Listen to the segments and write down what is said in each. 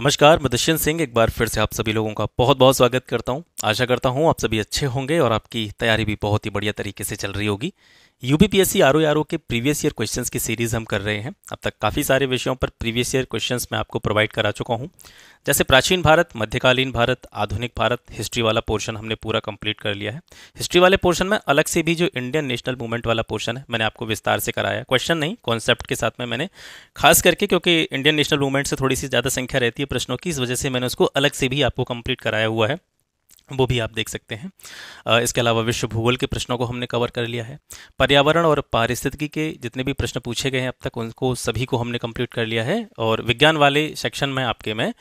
नमस्कार मैं दुष्यंत सिंह एक बार फिर से आप सभी लोगों का बहुत बहुत स्वागत करता हूं आशा करता हूं आप सभी अच्छे होंगे और आपकी तैयारी भी बहुत ही बढ़िया तरीके से चल रही होगी यूबीपीएससी आर ओ के प्रीवियस ईयर क्वेश्चन की सीरीज हम कर रहे हैं अब तक काफ़ी सारे विषयों पर प्रीवियस ईयर क्वेश्चन मैं आपको प्रोवाइड करा चुका हूँ जैसे प्राचीन भारत मध्यकालीन भारत आधुनिक भारत हिस्ट्री वाला पोर्शन हमने पूरा कंप्लीट कर लिया है हिस्ट्री वाले पोर्शन में अलग से भी जो इंडियन नेशनल मूवमेंट वाला पोर्शन है मैंने आपको विस्तार से कराया क्वेश्चन नहीं कॉन्सेप्ट के साथ में मैंने खास करके क्योंकि इंडियन नेशनल मूवमेंट से थोड़ी सी ज़्यादा संख्या रहती है प्रश्नों की इस वजह से मैंने उसको अलग से भी आपको कंप्लीट कराया हुआ है वो भी आप देख सकते हैं इसके अलावा विश्व भूगोल के प्रश्नों को हमने कवर कर लिया है पर्यावरण और पारिस्थितिकी के जितने भी प्रश्न पूछे गए हैं अब तक उनको सभी को हमने कंप्लीट कर लिया है और विज्ञान वाले सेक्शन में आपके में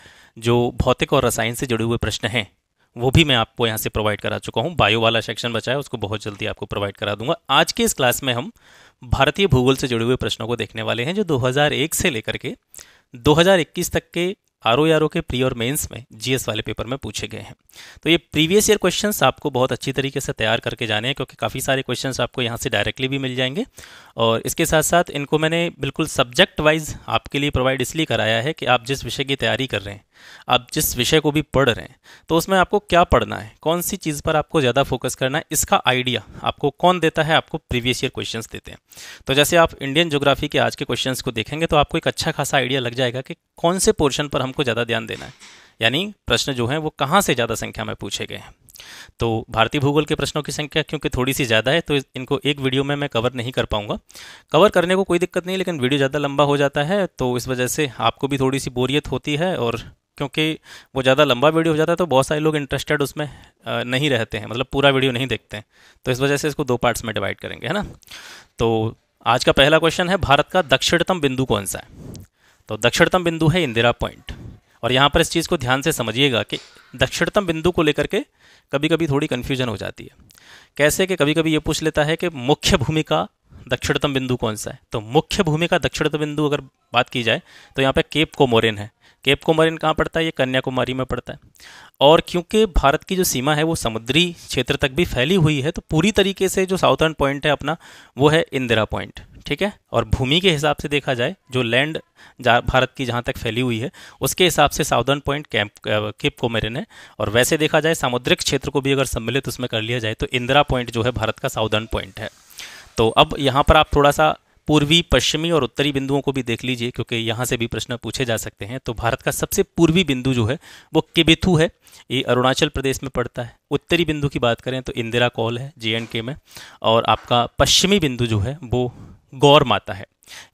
जो भौतिक और रसायन से जुड़े हुए प्रश्न हैं वो भी मैं आपको यहाँ से प्रोवाइड करा चुका हूँ बायो वाला सेक्शन बचा है उसको बहुत जल्दी आपको प्रोवाइड करा दूंगा आज के इस क्लास में हम भारतीय भूगोल से जुड़े हुए प्रश्नों को देखने वाले हैं जो 2001 से लेकर के 2021 तक के आर ओ आर ओ के प्री और मेंस में जीएस वाले पेपर में पूछे गए हैं तो ये प्रीवियस ईयर क्वेश्चन आपको बहुत अच्छी तरीके से तैयार करके जाने हैं क्योंकि काफ़ी सारे क्वेश्चन आपको यहाँ से डायरेक्टली भी मिल जाएंगे और इसके साथ साथ इनको मैंने बिल्कुल सब्जेक्ट वाइज आपके लिए प्रोवाइड इसलिए कराया है कि आप जिस विषय की तैयारी कर रहे हैं आप जिस विषय को भी पढ़ रहे हैं तो उसमें आपको क्या पढ़ना है कौन सी चीज़ पर आपको ज़्यादा फोकस करना है इसका आइडिया आपको कौन देता है आपको प्रीवियस ईयर क्वेश्चन देते हैं तो जैसे आप इंडियन जोग्राफी के आज के क्वेश्चन को देखेंगे तो आपको एक अच्छा खासा आइडिया लग जाएगा कि कौन से पोर्शन पर हमको ज़्यादा ध्यान देना है यानी प्रश्न जो हैं वो कहाँ से ज़्यादा संख्या में पूछे गए हैं तो भारतीय भूगोल के प्रश्नों की संख्या क्योंकि थोड़ी सी ज़्यादा है तो इनको एक वीडियो में मैं कवर नहीं कर पाऊंगा कवर करने को कोई दिक्कत नहीं लेकिन वीडियो ज़्यादा लंबा हो जाता है तो इस वजह से आपको भी थोड़ी सी बोरियत होती है और क्योंकि वो ज़्यादा लंबा वीडियो हो जाता है तो बहुत सारे लोग इंटरेस्टेड उसमें नहीं रहते हैं मतलब पूरा वीडियो नहीं देखते हैं तो इस वजह से इसको दो पार्ट्स में डिवाइड करेंगे है ना तो आज का पहला क्वेश्चन है भारत का दक्षिणतम बिंदु कौन सा है तो दक्षिणतम बिंदु है इंदिरा पॉइंट और यहाँ पर इस चीज़ को ध्यान से समझिएगा कि दक्षिणतम बिंदु को लेकर के कभी कभी थोड़ी कन्फ्यूजन हो जाती है कैसे कि कभी कभी ये पूछ लेता है कि मुख्य भूमिका दक्षिणतम बिंदु कौन सा है तो मुख्य भूमिका दक्षिणतम बिंदु अगर बात की जाए तो यहाँ पर केप कोमोरेन है केप कुमारिन कहाँ पड़ता है ये कन्याकुमारी में पड़ता है और क्योंकि भारत की जो सीमा है वो समुद्री क्षेत्र तक भी फैली हुई है तो पूरी तरीके से जो साउथर्न पॉइंट है अपना वो है इंदिरा पॉइंट ठीक है और भूमि के हिसाब से देखा जाए जो लैंड जा भारत की जहाँ तक फैली हुई है उसके हिसाब से southern point camp cape Comorin है और वैसे देखा जाए सामुद्रिक क्षेत्र को भी अगर सम्मिलित उसमें कर लिया जाए तो इंदिरा पॉइंट जो है भारत का साउदर्न पॉइंट है तो अब यहाँ पर आप थोड़ा सा पूर्वी पश्चिमी और उत्तरी बिंदुओं को भी देख लीजिए क्योंकि यहाँ से भी प्रश्न पूछे जा सकते हैं तो भारत का सबसे पूर्वी बिंदु जो है वो किबिथू है ये अरुणाचल प्रदेश में पड़ता है उत्तरी बिंदु की बात करें तो इंदिरा कॉल है जे में और आपका पश्चिमी बिंदु जो है वो गौर माता है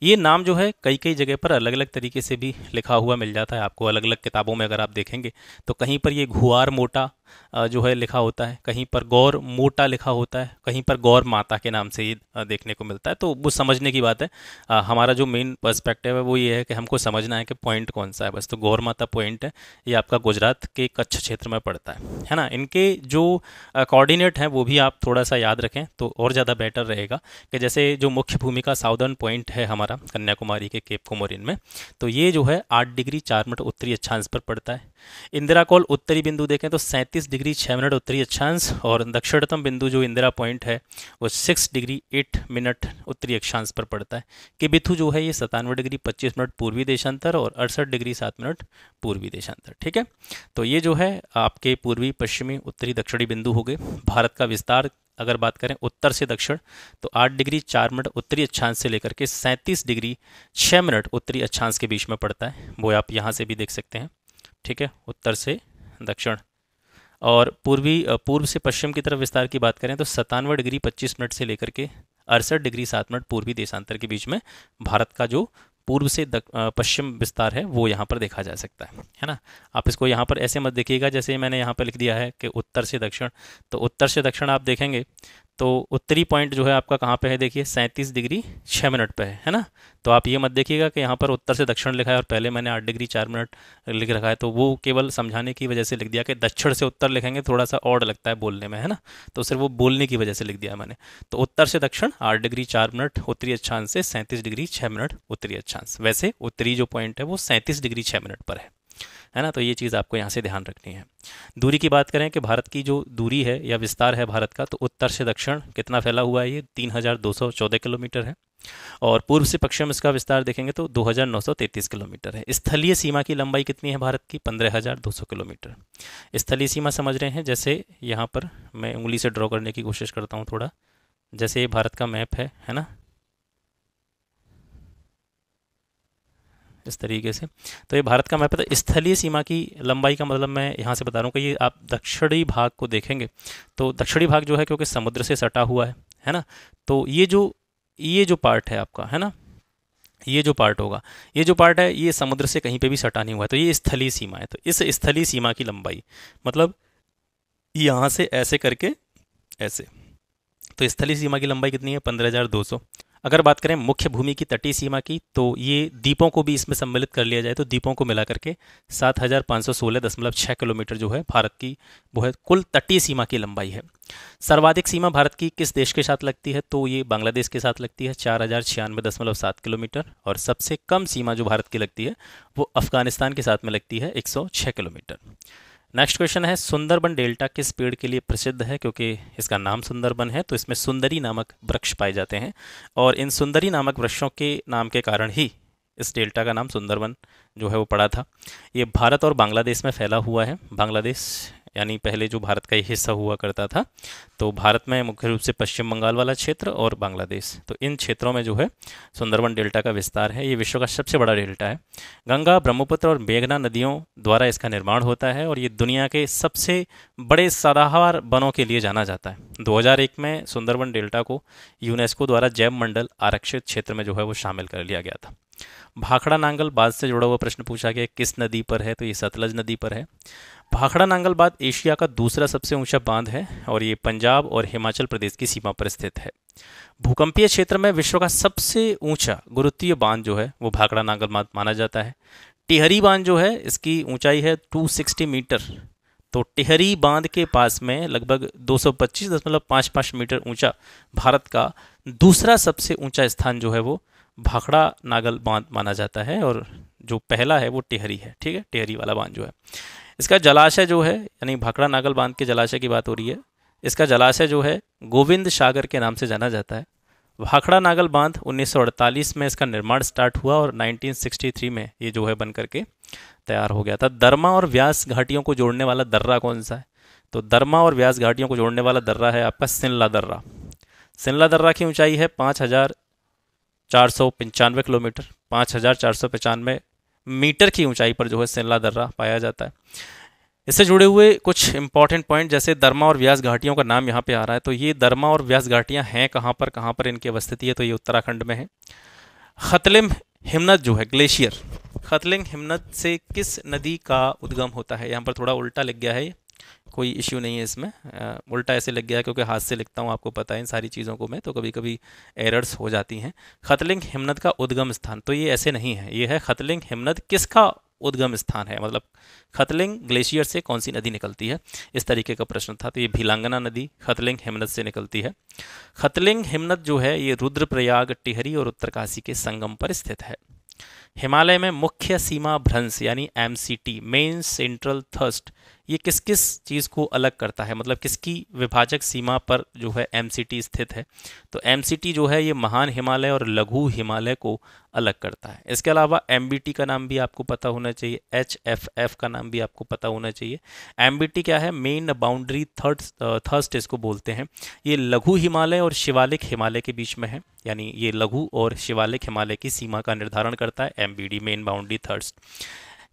ये नाम जो है कई कई जगह पर अलग अलग तरीके से भी लिखा हुआ मिल जाता है आपको अलग अलग किताबों में अगर आप देखेंगे तो कहीं पर ये घुआर मोटा जो है लिखा होता है कहीं पर गौर मोटा लिखा होता है कहीं पर गौर माता के नाम से ये देखने को मिलता है तो वो समझने की बात है हमारा जो मेन पर्सपेक्टिव है वो ये है कि हमको समझना है कि पॉइंट कौन सा है बस तो गौर माता पॉइंट है ये आपका गुजरात के कच्छ क्षेत्र में पड़ता है है ना इनके जो कोऑर्डिनेट हैं वो भी आप थोड़ा सा याद रखें तो और ज़्यादा बेटर रहेगा कि जैसे जो मुख्य भूमिका साउदर्न पॉइंट है हमारा कन्याकुमारी के केप कुमोरिन में तो ये जो है आठ डिग्री चार मिनट उत्तरी अच्छांश पर पड़ता है इंदिरा कॉल उत्तरी बिंदु देखें तो सैंतीस इकतीस डिग्री छः मिनट उत्तरी अक्षांश और दक्षिणतम बिंदु जो इंदिरा पॉइंट है वो सिक्स डिग्री एट मिनट उत्तरी अक्षांश पर पड़ता है किबिथु जो है ये सतानवे डिग्री पच्चीस मिनट पूर्वी देशांतर और अड़सठ डिग्री सात मिनट पूर्वी देशांतर ठीक है तो ये जो है आपके पूर्वी पश्चिमी उत्तरी दक्षिणी बिंदु हो गए भारत का विस्तार अगर बात करें उत्तर से दक्षिण तो 8 डिग्री 4 मिनट उत्तरी अक्षांश से लेकर के 37 डिग्री 6 मिनट उत्तरी अक्षांश के बीच में पड़ता है वो आप यहाँ से भी देख सकते हैं ठीक है उत्तर से दक्षिण और पूर्वी पूर्व से पश्चिम की तरफ विस्तार की बात करें तो सतानवे डिग्री पच्चीस मिनट से लेकर के अड़सठ डिग्री सात मिनट पूर्वी देशांतर के बीच में भारत का जो पूर्व से पश्चिम विस्तार है वो यहाँ पर देखा जा सकता है है ना आप इसको यहाँ पर ऐसे मत देखिएगा जैसे मैंने यहाँ पर लिख दिया है कि उत्तर से दक्षिण तो उत्तर से दक्षिण आप देखेंगे तो उत्तरी पॉइंट जो है आपका कहाँ पे है देखिए सैंतीस डिग्री छः मिनट पे है है ना तो आप ये मत देखिएगा कि यहाँ पर उत्तर से दक्षिण लिखा है और पहले मैंने आठ डिग्री चार मिनट लिख रखा है तो वो केवल समझाने की वजह से लिख दिया कि दक्षिण से उत्तर लिखेंगे थोड़ा सा और लगता है बोलने में है ना तो सिर्फ वो बोलने की वजह से लिख दिया मैंने तो उत्तर से दक्षिण आठ डिग्री चार मिनट उत्तरी अच्छांश से सैंतीस डिग्री छः मिनट उत्तरी अच्छांश वैसे उत्तरी जो पॉइंट है वो सैंतीस डिग्री छः मिनट पर है है ना तो ये चीज़ आपको यहाँ से ध्यान रखनी है दूरी की बात करें कि भारत की जो दूरी है या विस्तार है भारत का तो उत्तर से दक्षिण कितना फैला हुआ है ये तीन किलोमीटर है और पूर्व से पश्चिम इसका विस्तार देखेंगे तो 2,933 किलोमीटर है स्थलीय सीमा की लंबाई कितनी है भारत की 15,200 किलोमीटर स्थलीय सीमा समझ रहे हैं जैसे यहाँ पर मैं उंगली से ड्रॉ करने की कोशिश करता हूँ थोड़ा जैसे ये भारत का मैप है है ना इस तरीके से तो ये भारत का मैप है तो स्थलीय सीमा की लंबाई का मतलब मैं यहाँ से बता रहा हूँ कि ये आप दक्षिणी भाग को देखेंगे तो दक्षिणी भाग जो है क्योंकि समुद्र से सटा हुआ है है ना तो ये जो ये जो पार्ट है आपका है ना ये जो पार्ट होगा ये जो पार्ट है ये समुद्र से कहीं पे भी सटा नहीं हुआ है तो ये स्थलीय सीमा है तो इस स्थलीय सीमा की लंबाई मतलब यहाँ से ऐसे करके ऐसे तो स्थलीय सीमा की लंबाई कितनी है पंद्रह हज़ार दो सौ अगर बात करें मुख्य भूमि की तटीय सीमा की तो ये द्वीपों को भी इसमें सम्मिलित कर लिया जाए तो द्वीपों को मिला करके सात हज़ार पाँच सौ सोलह दशमलव छः किलोमीटर जो है भारत की वो है कुल तटीय सीमा की लंबाई है सर्वाधिक सीमा भारत की किस देश के साथ लगती है तो ये बांग्लादेश के साथ लगती है चार हज़ार छियानवे दशमलव सात किलोमीटर और सबसे कम सीमा जो भारत की लगती है वो अफगानिस्तान के साथ में लगती है एक सौ छः किलोमीटर नेक्स्ट क्वेश्चन है सुंदरबन डेल्टा किस पेड़ के लिए प्रसिद्ध है क्योंकि इसका नाम सुंदरबन है तो इसमें सुंदरी नामक वृक्ष पाए जाते हैं और इन सुंदरी नामक वृक्षों के नाम के कारण ही इस डेल्टा का नाम सुंदरबन जो है वो पड़ा था ये भारत और बांग्लादेश में फैला हुआ है बांग्लादेश यानी पहले जो भारत का हिस्सा हुआ करता था तो भारत में मुख्य रूप से पश्चिम बंगाल वाला क्षेत्र और बांग्लादेश तो इन क्षेत्रों में जो है सुंदरबन डेल्टा का विस्तार है ये विश्व का सबसे बड़ा डेल्टा है गंगा ब्रह्मपुत्र और मेघना नदियों द्वारा इसका निर्माण होता है और ये दुनिया के सबसे बड़े सदाहवार वनों के लिए जाना जाता है दो में सुंदरबन डेल्टा को यूनेस्को द्वारा जैव मंडल आरक्षित क्षेत्र में जो है वो शामिल कर लिया गया था भाखड़ा नांगल बाद से जुड़ा हुआ प्रश्न पूछा गया किस नदी पर है तो ये सतलज नदी पर है भाखड़ा नांगल बांध एशिया का दूसरा सबसे ऊंचा बांध है और ये पंजाब और हिमाचल प्रदेश की सीमा पर स्थित है भूकंपीय क्षेत्र में विश्व का सबसे ऊंचा गुरुत्वीय बांध जो है वो भाखड़ा नांगल बांध माना जाता है टिहरी बांध जो है इसकी ऊंचाई है 260 मीटर तो टिहरी बांध के पास में लगभग 225.55 मीटर ऊंचा भारत का दूसरा सबसे ऊंचा स्थान जो है वो भाखड़ा नागल बांध माना जाता है और जो पहला है वो टिहरी है ठीक है टिहरी वाला बांध जो है इसका जलाशय जो है यानी भाखड़ा नागल बांध के जलाशय की बात हो रही है इसका जलाशय जो है गोविंद सागर के नाम से जाना जाता है भाखड़ा नागल बांध 1948 में इसका निर्माण स्टार्ट हुआ और 1963 में ये जो है बन करके तैयार हो गया था दरमा और व्यास घाटियों को जोड़ने वाला दर्रा कौन सा है तो दरमा और व्यास घाटियों को जोड़ने वाला दर्रा है आपका सिनला दर्रा सिनला दर्रा की ऊंचाई है पाँच हज़ार चार सौ पंचानवे किलोमीटर पाँच हज़ार चार सौ पचानवे मीटर की ऊंचाई पर जो है सिल्ला दर्रा पाया जाता है इससे जुड़े हुए कुछ इंपॉर्टेंट पॉइंट जैसे दर्मा और व्यास घाटियों का नाम यहाँ पे आ रहा है तो ये दर्मा और व्यास घाटियाँ हैं कहाँ पर कहाँ पर इनकी अवस्थिति है तो ये उत्तराखंड में है खतलिम हिमनद जो है ग्लेशियर खतलिंग हिमनद से किस नदी का उद्गम होता है यहाँ पर थोड़ा उल्टा लग गया है कोई इश्यू नहीं है इसमें आ, उल्टा ऐसे लग गया क्योंकि हाथ से लिखता हूँ आपको पता है इन सारी चीज़ों को मैं तो कभी कभी एरर्स हो जाती हैं खतलिंग हिमनद का उद्गम स्थान तो ये ऐसे नहीं है ये है खतलिंग हिमनद किसका उद्गम स्थान है मतलब खतलिंग ग्लेशियर से कौन सी नदी निकलती है इस तरीके का प्रश्न था तो ये भीलांगना नदी खतलिंग हिमनद से निकलती है खतलिंग हिमनद जो है ये रुद्रप्रयाग टिहरी और उत्तरकाशी के संगम पर स्थित है हिमालय में मुख्य सीमा भ्रंश यानी M C T main central thrust ये किस किस चीज़ को अलग करता है मतलब किसकी विभाजक सीमा पर जो है एम स्थित है तो एम जो है ये महान हिमालय और लघु हिमालय को अलग करता है इसके अलावा एम का नाम भी आपको पता होना चाहिए एच का नाम भी आपको पता होना चाहिए एम क्या है मेन बाउंड्री थर्ड थर्स्ट इसको बोलते हैं ये लघु हिमालय और शिवालिक हिमालय के बीच में है यानी ये लघु और शिवालिक हिमालय की सीमा का निर्धारण करता है M main boundary thrust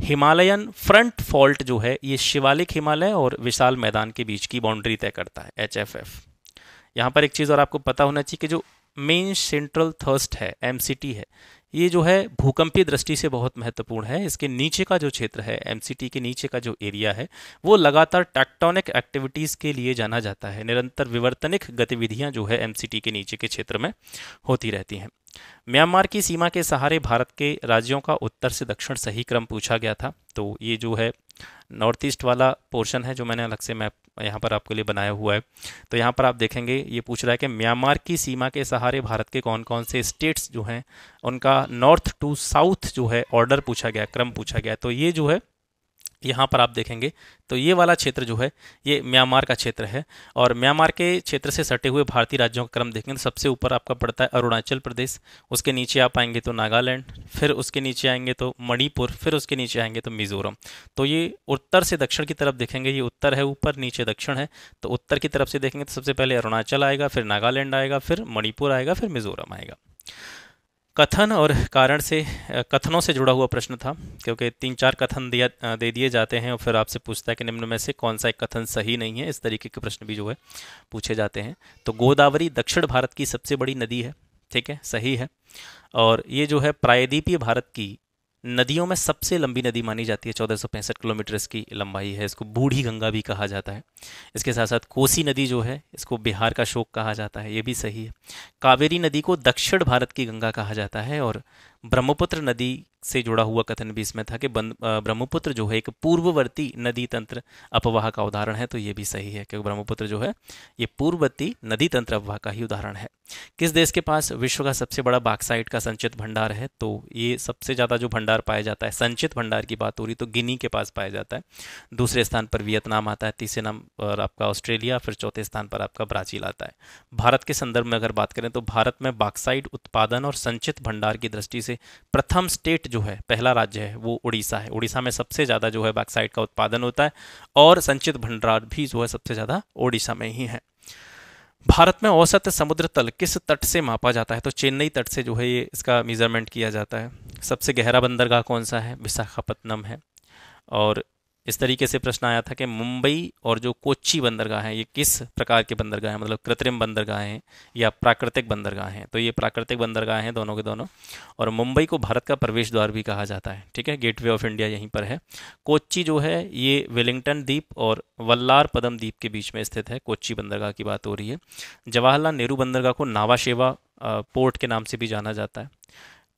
Himalayan front fault जो है ये शिवालिक हिमालय और विशाल मैदान के बीच की बाउंड्री तय करता है एच एफ एफ यहाँ पर एक चीज़ और आपको पता होना चाहिए कि जो मेन सेंट्रल थर्स्ट है एम है ये जो है भूकंपीय दृष्टि से बहुत महत्वपूर्ण है इसके नीचे का जो क्षेत्र है एम के नीचे का जो एरिया है वो लगातार टैक्टोनिक एक्टिविटीज़ के लिए जाना जाता है निरंतर विवर्तनिक गतिविधियाँ जो है एम के नीचे के क्षेत्र में होती रहती हैं म्यांमार की सीमा के सहारे भारत के राज्यों का उत्तर से दक्षिण सही क्रम पूछा गया था तो ये जो है नॉर्थ ईस्ट वाला पोर्शन है जो मैंने अलग से मैप यहाँ पर आपके लिए बनाया हुआ है तो यहाँ पर आप देखेंगे ये पूछ रहा है कि म्यांमार की सीमा के सहारे भारत के कौन कौन से स्टेट्स जो हैं उनका नॉर्थ टू साउथ जो है ऑर्डर पूछा गया क्रम पूछा गया तो ये जो है यहाँ पर आप देखेंगे तो ये वाला क्षेत्र जो है ये म्यांमार का क्षेत्र है और म्यांमार के क्षेत्र से सटे हुए भारतीय राज्यों का क्रम देखेंगे तो सबसे ऊपर आपका पड़ता है अरुणाचल प्रदेश उसके नीचे आप आएंगे तो नागालैंड फिर उसके नीचे आएंगे तो मणिपुर फिर उसके नीचे आएंगे तो मिजोरम तो ये उत्तर से दक्षिण की तरफ देखेंगे ये उत्तर है ऊपर नीचे दक्षिण है तो उत्तर की तरफ से देखेंगे तो सबसे पहले अरुणाचल आएगा फिर नागालैंड आएगा फिर मणिपुर आएगा फिर मिजोरम आएगा कथन और कारण से कथनों से जुड़ा हुआ प्रश्न था क्योंकि तीन चार कथन दिया दे दिए जाते हैं और फिर आपसे पूछता है कि निम्न में से कौन सा एक कथन सही नहीं है इस तरीके के प्रश्न भी जो है पूछे जाते हैं तो गोदावरी दक्षिण भारत की सबसे बड़ी नदी है ठीक है सही है और ये जो है प्रायद्वीपीय भारत की नदियों में सबसे लंबी नदी मानी जाती है चौदह किलोमीटर इसकी लंबाई है इसको बूढ़ी गंगा भी कहा जाता है इसके साथ साथ कोसी नदी जो है इसको बिहार का शोक कहा जाता है ये भी सही है कावेरी नदी को दक्षिण भारत की गंगा कहा जाता है और ब्रह्मपुत्र नदी से जुड़ा हुआ कथन भी इसमें था कि ब्रह्मपुत्र जो है एक पूर्ववर्ती नदी तंत्र अपवाह का उदाहरण है तो ये भी सही है क्योंकि ब्रह्मपुत्र जो है ये पूर्ववर्ती नदी तंत्र अपवाह का ही उदाहरण है किस देश के पास विश्व का सबसे बड़ा बाक्साइट का संचित भंडार है तो ये सबसे ज़्यादा जो भंडार पाया जाता है संचित भंडार की बात हो रही तो गिनी के पास पाया जाता है दूसरे स्थान पर वियतनाम आता है तीसरे नाम पर आपका ऑस्ट्रेलिया फिर चौथे स्थान पर आपका ब्राज़ील आता है भारत के संदर्भ में अगर बात करें तो भारत में बाक्साइड उत्पादन और संचित भंडार की दृष्टि से प्रथम स्टेट जो जो है पहला राज्य है वो उड़ीसा है उड़ीसा में सबसे ज़्यादा जो है बैक्साइड का उत्पादन होता है और संचित भंडार भी जो है सबसे ज़्यादा उड़ीसा में ही है भारत में औसत समुद्र तल किस तट से मापा जाता है तो चेन्नई तट से जो है ये इसका मेजरमेंट किया जाता है सबसे गहरा बंदरगाह कौन सा है विशाखापट्टनम है और इस तरीके से प्रश्न आया था कि मुंबई और जो कोची बंदरगाह है ये किस प्रकार के बंदरगाह है मतलब कृत्रिम बंदरगाह हैं या प्राकृतिक बंदरगाह हैं तो ये प्राकृतिक बंदरगाह हैं दोनों के दोनों और मुंबई को भारत का प्रवेश द्वार भी कहा जाता है ठीक है गेटवे ऑफ इंडिया यहीं पर है कोच्ची जो है ये वेलिंगटन द्वीप और वल्लार पदम द्वीप के बीच में स्थित है कोच्ची बंदरगाह की बात हो रही है जवाहरलाल नेहरू बंदरगाह को नावाशेवा पोर्ट के नाम से भी जाना जाता है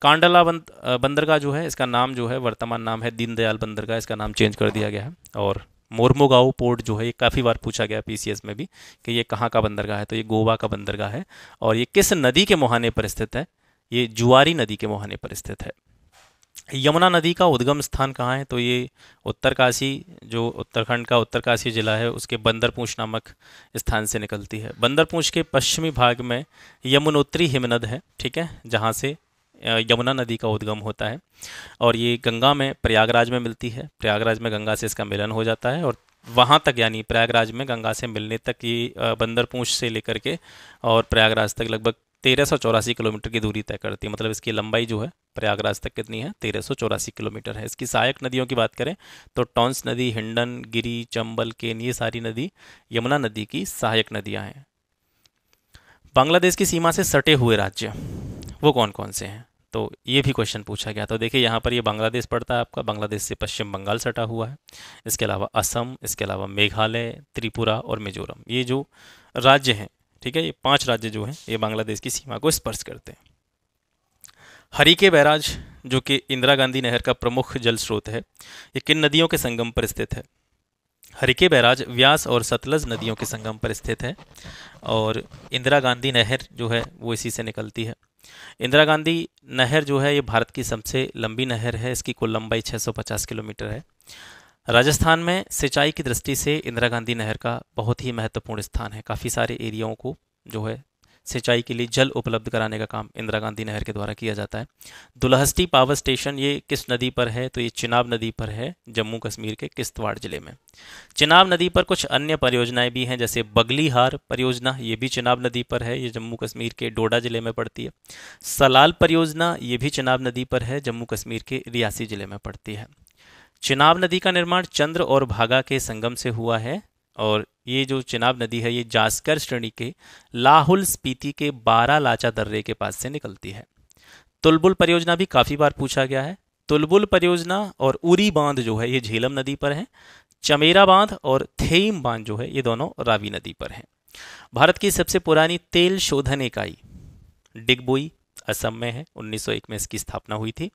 कांडला बंद बंदरगाह जो है इसका नाम जो है वर्तमान नाम है दीनदयाल बंदरगाह इसका नाम चेंज कर दिया गया है और मोरमोगाव पोर्ट जो है ये काफ़ी बार पूछा गया पीसीएस में भी कि ये कहाँ का बंदरगाह है तो ये गोवा का बंदरगाह है और ये किस नदी के मुहाने पर स्थित है ये जुआरी नदी के मुहाने पर स्थित है यमुना नदी का उद्गम स्थान कहाँ है तो ये उत्तरकाशी जो उत्तराखंड का उत्तरकाशी जिला है उसके बंदरपूंछ नामक स्थान से निकलती है बंदरपूंछ के पश्चिमी भाग में यमुनोत्री हिमनद है ठीक है जहाँ से यमुना नदी का उद्गम होता है और ये गंगा में प्रयागराज में मिलती है प्रयागराज में गंगा से इसका मिलन हो जाता है और वहाँ तक यानी प्रयागराज में गंगा से मिलने तक ये बंदरपूंछ से लेकर के और प्रयागराज तक लगभग तेरह सौ चौरासी किलोमीटर की दूरी तय करती है मतलब इसकी लंबाई जो है प्रयागराज तक कितनी है तेरह सौ चौरासी किलोमीटर है इसकी सहायक नदियों की बात करें तो टॉन्स नदी हिंडन गिरी चंबल केन ये सारी नदी यमुना नदी की सहायक नदियाँ हैं बांग्लादेश की सीमा से सटे हुए राज्य वो कौन कौन से हैं तो ये भी क्वेश्चन पूछा गया तो देखिए यहाँ पर ये बांग्लादेश पड़ता है आपका बांग्लादेश से पश्चिम बंगाल सटा हुआ है इसके अलावा असम इसके अलावा मेघालय त्रिपुरा और मिजोरम ये जो राज्य हैं ठीक है ये पांच राज्य जो हैं ये बांग्लादेश की सीमा को स्पर्श करते हैं हरिके बैराज जो कि इंदिरा गांधी नहर का प्रमुख जल स्रोत है ये किन नदियों के संगम पर स्थित है हरिके बैराज व्यास और सतलज नदियों के संगम पर स्थित है और इंदिरा गांधी नहर जो है वो इसी से निकलती है इंदिरा गांधी नहर जो है ये भारत की सबसे लंबी नहर है इसकी कुल लंबाई 650 किलोमीटर है राजस्थान में सिंचाई की दृष्टि से इंदिरा गांधी नहर का बहुत ही महत्वपूर्ण स्थान है काफ़ी सारे एरियाओं को जो है सिंचाई के लिए जल उपलब्ध कराने का काम इंदिरा गांधी नहर के द्वारा किया जाता है दुलहस्टी पावर स्टेशन ये किस नदी पर है तो ये चिनाब नदी पर है जम्मू कश्मीर के किश्तवाड़ जिले में चिनाब नदी पर कुछ अन्य परियोजनाएं भी हैं जैसे बगलीहार परियोजना ये भी चिनाब नदी पर है ये जम्मू कश्मीर के डोडा जिले में पड़ती है सलाल परियोजना ये भी चिनाब नदी पर है जम्मू कश्मीर के रियासी जिले में पड़ती है चिनाब नदी का निर्माण चंद्र और भागा के संगम से हुआ है और ये जो चिनाब नदी है ये जास्कर श्रेणी के लाहुल स्पीति के बारह लाचा दर्रे के पास से निकलती है तुलबुल परियोजना भी काफ़ी बार पूछा गया है तुलबुल परियोजना और उरी बांध जो है ये झेलम नदी पर है चमेरा बांध और थेम बांध जो है ये दोनों रावी नदी पर है भारत की सबसे पुरानी तेल शोधन इकाई डिगबोई असम में है 1901 में इसकी स्थापना हुई थी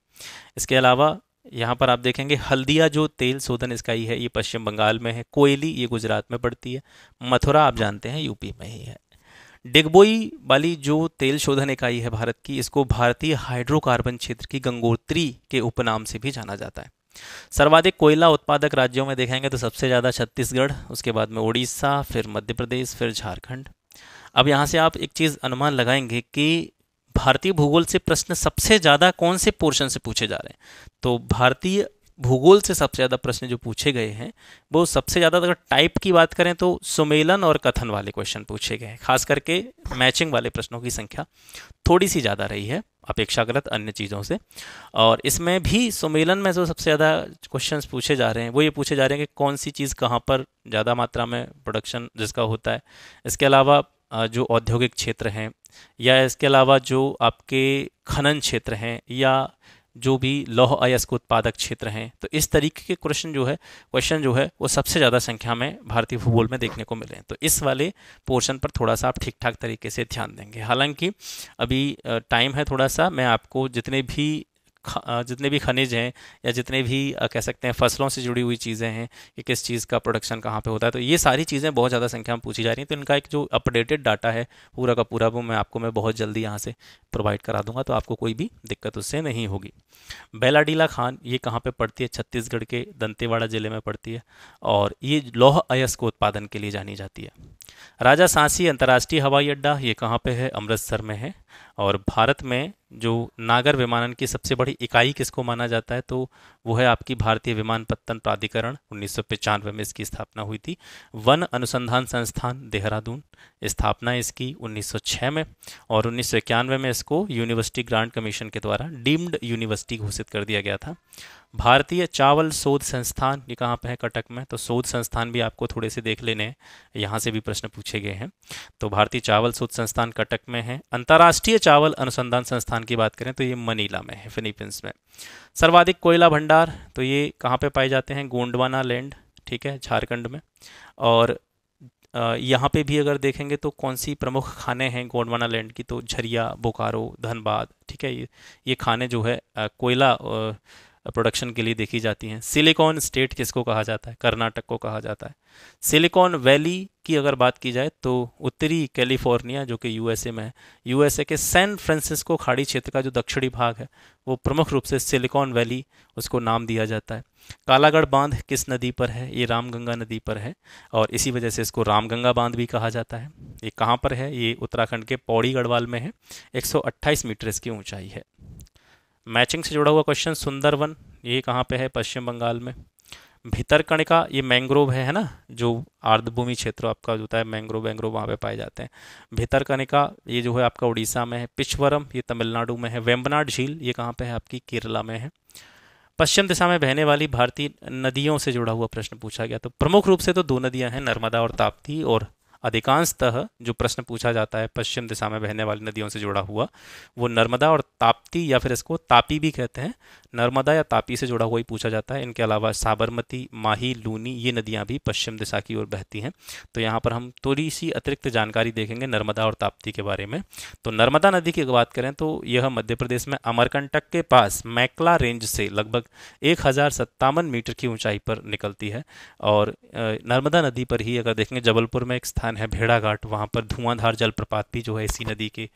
इसके अलावा यहाँ पर आप देखेंगे हल्दिया जो तेल शोधन इकाई है ये पश्चिम बंगाल में है कोयली ये गुजरात में पड़ती है मथुरा आप जानते हैं यूपी में ही है डिगबोई वाली जो तेल शोधन इकाई है भारत की इसको भारतीय हाइड्रोकार्बन क्षेत्र की गंगोत्री के उपनाम से भी जाना जाता है सर्वाधिक कोयला उत्पादक राज्यों में देखेंगे तो सबसे ज़्यादा छत्तीसगढ़ उसके बाद में उड़ीसा फिर मध्य प्रदेश फिर झारखंड अब यहाँ से आप एक चीज़ अनुमान लगाएंगे कि भारतीय भूगोल से प्रश्न सबसे ज़्यादा कौन से पोर्शन से पूछे जा रहे हैं तो भारतीय भूगोल से सबसे ज़्यादा प्रश्न जो पूछे गए हैं वो सबसे ज़्यादा अगर टाइप की बात करें तो सुमेलन और कथन वाले क्वेश्चन पूछे गए हैं खास करके मैचिंग वाले प्रश्नों की संख्या थोड़ी सी ज़्यादा रही है अपेक्षाकृत अन्य चीज़ों से और इसमें भी सुमेलन में जो सबसे ज़्यादा क्वेश्चन पूछे जा रहे हैं वो ये पूछे जा रहे हैं कि कौन सी चीज़ कहाँ पर ज़्यादा मात्रा में प्रोडक्शन जिसका होता है इसके अलावा जो औद्योगिक क्षेत्र हैं या इसके अलावा जो आपके खनन क्षेत्र हैं या जो भी लौह अयस्क उत्पादक क्षेत्र हैं तो इस तरीके के क्वेश्चन जो है क्वेश्चन जो है वो सबसे ज़्यादा संख्या में भारतीय भूगोल में देखने को मिले हैं तो इस वाले पोर्शन पर थोड़ा सा आप ठीक ठाक तरीके से ध्यान देंगे हालांकि अभी टाइम है थोड़ा सा मैं आपको जितने भी जितने भी खनिज हैं या जितने भी कह सकते हैं फसलों से जुड़ी हुई चीज़ें हैं कि किस चीज़ का प्रोडक्शन कहाँ पे होता है तो ये सारी चीज़ें बहुत ज़्यादा संख्या में पूछी जा रही हैं तो इनका एक जो अपडेटेड डाटा है पूरा का पूरा वो मैं आपको मैं बहुत जल्दी यहाँ से प्रोवाइड करा दूंगा तो आपको कोई भी दिक्कत उससे नहीं होगी बेलाडीला खान ये कहाँ पर पड़ती है छत्तीसगढ़ के दंतेवाड़ा ज़िले में पड़ती है और ये लौह अयस्क उत्पादन के लिए जानी जाती है राजा सांसी अंतर्राष्ट्रीय हवाई अड्डा ये कहाँ पे है अमृतसर में है और भारत में जो नागर विमानन की सबसे बड़ी इकाई किसको माना जाता है तो वो है आपकी भारतीय विमानपत्तन प्राधिकरण उन्नीस में इसकी स्थापना हुई थी वन अनुसंधान संस्थान देहरादून स्थापना इसकी 1906 में और उन्नीस में इसको यूनिवर्सिटी ग्रांट कमीशन के द्वारा डीम्ड यूनिवर्सिटी घोषित कर दिया गया था भारतीय चावल शोध संस्थान ये कहाँ पे है कटक में तो शोध संस्थान भी आपको थोड़े से देख लेने हैं यहाँ से भी प्रश्न पूछे गए हैं तो भारतीय चावल शोध संस्थान कटक में है अंतर्राष्ट्रीय चावल अनुसंधान संस्थान की बात करें तो ये मनीला में है फिलीपींस में सर्वाधिक कोयला भंडार तो ये कहाँ पर पाए जाते हैं गोंडवाना लैंड ठीक है झारखंड में और यहाँ पे भी अगर देखेंगे तो कौन सी प्रमुख खाने हैं गोंडवाना लैंड की तो झरिया बोकारो धनबाद ठीक है ये ये खाने जो है कोयला प्रोडक्शन के लिए देखी जाती हैं सिलिकॉन स्टेट किसको कहा जाता है कर्नाटक को कहा जाता है सिलिकॉन वैली की अगर बात की जाए तो उत्तरी कैलिफोर्निया जो कि यूएसए में है यूएसए के सैन फ्रांसिस्को खाड़ी क्षेत्र का जो दक्षिणी भाग है वो प्रमुख रूप से सिलिकॉन वैली उसको नाम दिया जाता है कालागढ़ बांध किस नदी पर है ये रामगंगा नदी पर है और इसी वजह से इसको रामगंगा बांध भी कहा जाता है ये कहाँ पर है ये उत्तराखंड के पौड़ी गढ़वाल में है एक मीटर इसकी ऊंचाई है मैचिंग से जुड़ा हुआ क्वेश्चन सुंदरवन ये कहाँ पे है पश्चिम बंगाल में भितरकणिका ये मैंग्रोव है है ना जो आर्द्रभूमि क्षेत्र आपका होता है मैंग्रोव वैंग्रोव वहाँ पे पाए जाते हैं भितरकणिका ये जो है आपका उड़ीसा में है पिछवरम ये तमिलनाडु में है वेम्बनाड झील ये कहाँ पे है आपकी केरला में है पश्चिम दिशा में बहने वाली भारतीय नदियों से जुड़ा हुआ प्रश्न पूछा गया तो प्रमुख रूप से तो दो नदियां हैं नर्मदा और ताप्ती और अधिकांशतः जो प्रश्न पूछा जाता है पश्चिम दिशा में बहने वाली नदियों से जुड़ा हुआ वो नर्मदा और ताप्ती या फिर इसको तापी भी कहते हैं नर्मदा या तापी से जुड़ा हुआ ही पूछा जाता है इनके अलावा साबरमती माही लूनी ये नदियाँ भी पश्चिम दिशा की ओर बहती हैं तो यहाँ पर हम थोड़ी सी अतिरिक्त जानकारी देखेंगे नर्मदा और ताप्ती के बारे में तो नर्मदा नदी की बात करें तो यह मध्य प्रदेश में अमरकंटक के पास मैकला रेंज से लगभग एक मीटर की ऊंचाई पर निकलती है और नर्मदा नदी पर ही अगर देखेंगे जबलपुर में एक स्थान स्थान है भेड़ाघाट वहाँ पर धुआंधार जलप्रपात भी जो है इसी नदी के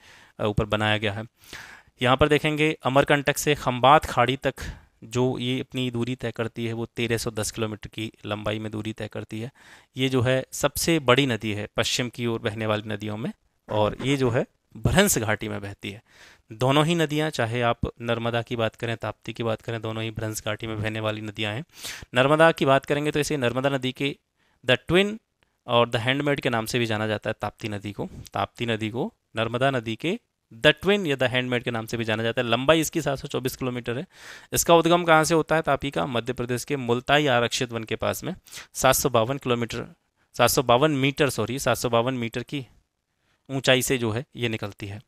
ऊपर बनाया गया है यहाँ पर देखेंगे अमरकंटक से खम्बात खाड़ी तक जो ये अपनी दूरी तय करती है वो 1310 किलोमीटर की लंबाई में दूरी तय करती है ये जो है सबसे बड़ी नदी है पश्चिम की ओर बहने वाली नदियों में और ये जो है भरंस घाटी में बहती है दोनों ही नदियाँ चाहे आप नर्मदा की बात करें ताप्ती की बात करें दोनों ही भ्रंस घाटी में बहने वाली नदियाँ हैं नर्मदा की बात करेंगे तो इसे नर्मदा नदी के द ट्विन और द हैंडमेड के नाम से भी जाना जाता है ताप्ती नदी को ताप्ती नदी को नर्मदा नदी के द ट्विन या द हैंडमेड के नाम से भी जाना जाता है लंबाई इसकी 724 किलोमीटर है इसका उद्गम कहाँ से होता है तापी का मध्य प्रदेश के मुल्ताई आरक्षित वन के पास में सात किलोमीटर सात मीटर सॉरी सात मीटर की ऊंचाई से जो है ये निकलती है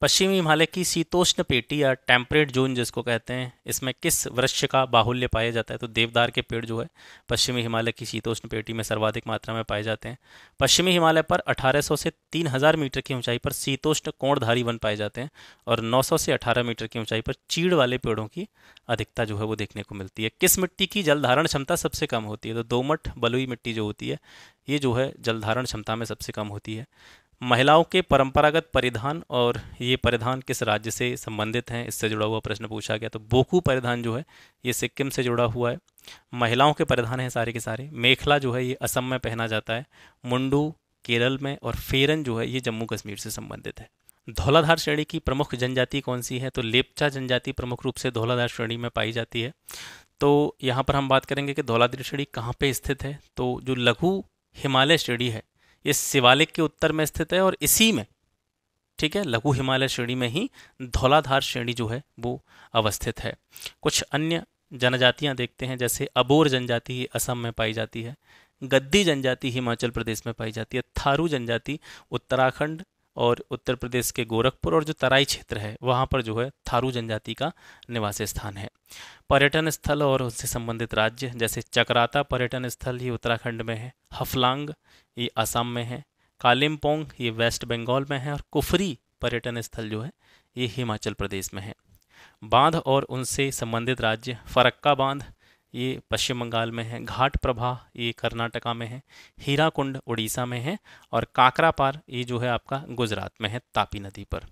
पश्चिमी हिमालय की शीतोष्ण पेटी या टेम्परेट जोन जिसको कहते हैं इसमें किस वृक्ष का बाहुल्य पाया जाता है तो देवदार के पेड़ जो है पश्चिमी हिमालय की शीतोष्ण पेटी में सर्वाधिक मात्रा में पाए जाते हैं पश्चिमी हिमालय पर 1800 से 3000 मीटर की ऊंचाई पर शीतोष्ण कोणधारी वन पाए जाते हैं और 900 से 18 मीटर की ऊंचाई पर चीड़ वाले पेड़ों की अधिकता जो है वो देखने को मिलती है किस मिट्टी की जल धारण क्षमता सबसे कम होती है तो दोमठ बलुई मिट्टी जो होती है ये जो है जलधारण क्षमता में सबसे कम होती है महिलाओं के परंपरागत परिधान और ये परिधान किस राज्य से संबंधित हैं इससे जुड़ा हुआ प्रश्न पूछा गया तो बोकू परिधान जो है ये सिक्किम से जुड़ा हुआ है महिलाओं के परिधान हैं सारे के सारे मेखला जो है ये असम में पहना जाता है मुंडू केरल में और फेरन जो है ये जम्मू कश्मीर से संबंधित है धौलाधार श्रेणी की प्रमुख जनजाति कौन सी है तो लेपचा जनजाति प्रमुख रूप से धौलाधार श्रेणी में पाई जाती है तो यहाँ पर हम बात करेंगे कि धौलाधार श्रेणी कहाँ पर स्थित है तो जो लघु हिमालय श्रेणी है ये शिवालिक के उत्तर में स्थित है और इसी में ठीक है लघु हिमालय श्रेणी में ही धौलाधार श्रेणी जो है वो अवस्थित है कुछ अन्य जनजातियां देखते हैं जैसे अबोर जनजाति असम में पाई जाती है गद्दी जनजाति हिमाचल प्रदेश में पाई जाती है थारू जनजाति उत्तराखंड और उत्तर प्रदेश के गोरखपुर और जो तराई क्षेत्र है वहाँ पर जो है थारू जनजाति का निवास स्थान है पर्यटन स्थल और उससे संबंधित राज्य जैसे चक्राता पर्यटन स्थल ये उत्तराखंड में है हफलांग ये असम में है कालिम्पोंग ये वेस्ट बंगाल में है और कुफरी पर्यटन स्थल जो है ये हिमाचल प्रदेश में है बांध और उनसे संबंधित राज्य फरक्का बांध ये पश्चिम बंगाल में है घाट प्रभा ये कर्नाटका में है हीरा उड़ीसा में है और काकरापार ये जो है आपका गुजरात में है तापी नदी पर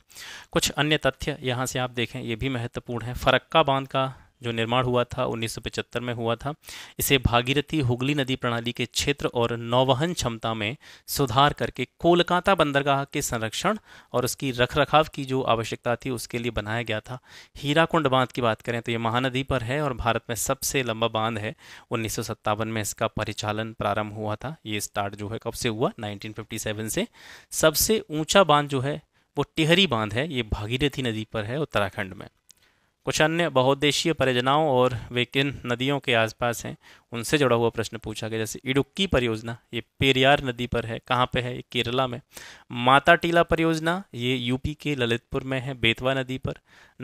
कुछ अन्य तथ्य यहाँ से आप देखें ये भी महत्वपूर्ण है फरक्का बांध का जो निर्माण हुआ था 1975 में हुआ था इसे भागीरथी हुगली नदी प्रणाली के क्षेत्र और नौवहन क्षमता में सुधार करके कोलकाता बंदरगाह के संरक्षण और उसकी रखरखाव की जो आवश्यकता थी उसके लिए बनाया गया था हीराकुंड बांध की बात करें तो ये महानदी पर है और भारत में सबसे लंबा बांध है उन्नीस में इसका परिचालन प्रारंभ हुआ था ये स्टार्ट जो है कब से हुआ नाइनटीन से सबसे ऊँचा बांध जो है वो टिहरी बांध है ये भागीरथी नदी पर है उत्तराखंड में कुछ अन्य बहुद्देशीय परियोजनाओं और वे किन नदियों के आसपास हैं उनसे जुड़ा हुआ प्रश्न पूछा गया जैसे इडुक्की परियोजना ये पेरियार नदी पर है कहाँ पे है ये केरला में माता टीला परियोजना ये यूपी के ललितपुर में है बेतवा नदी पर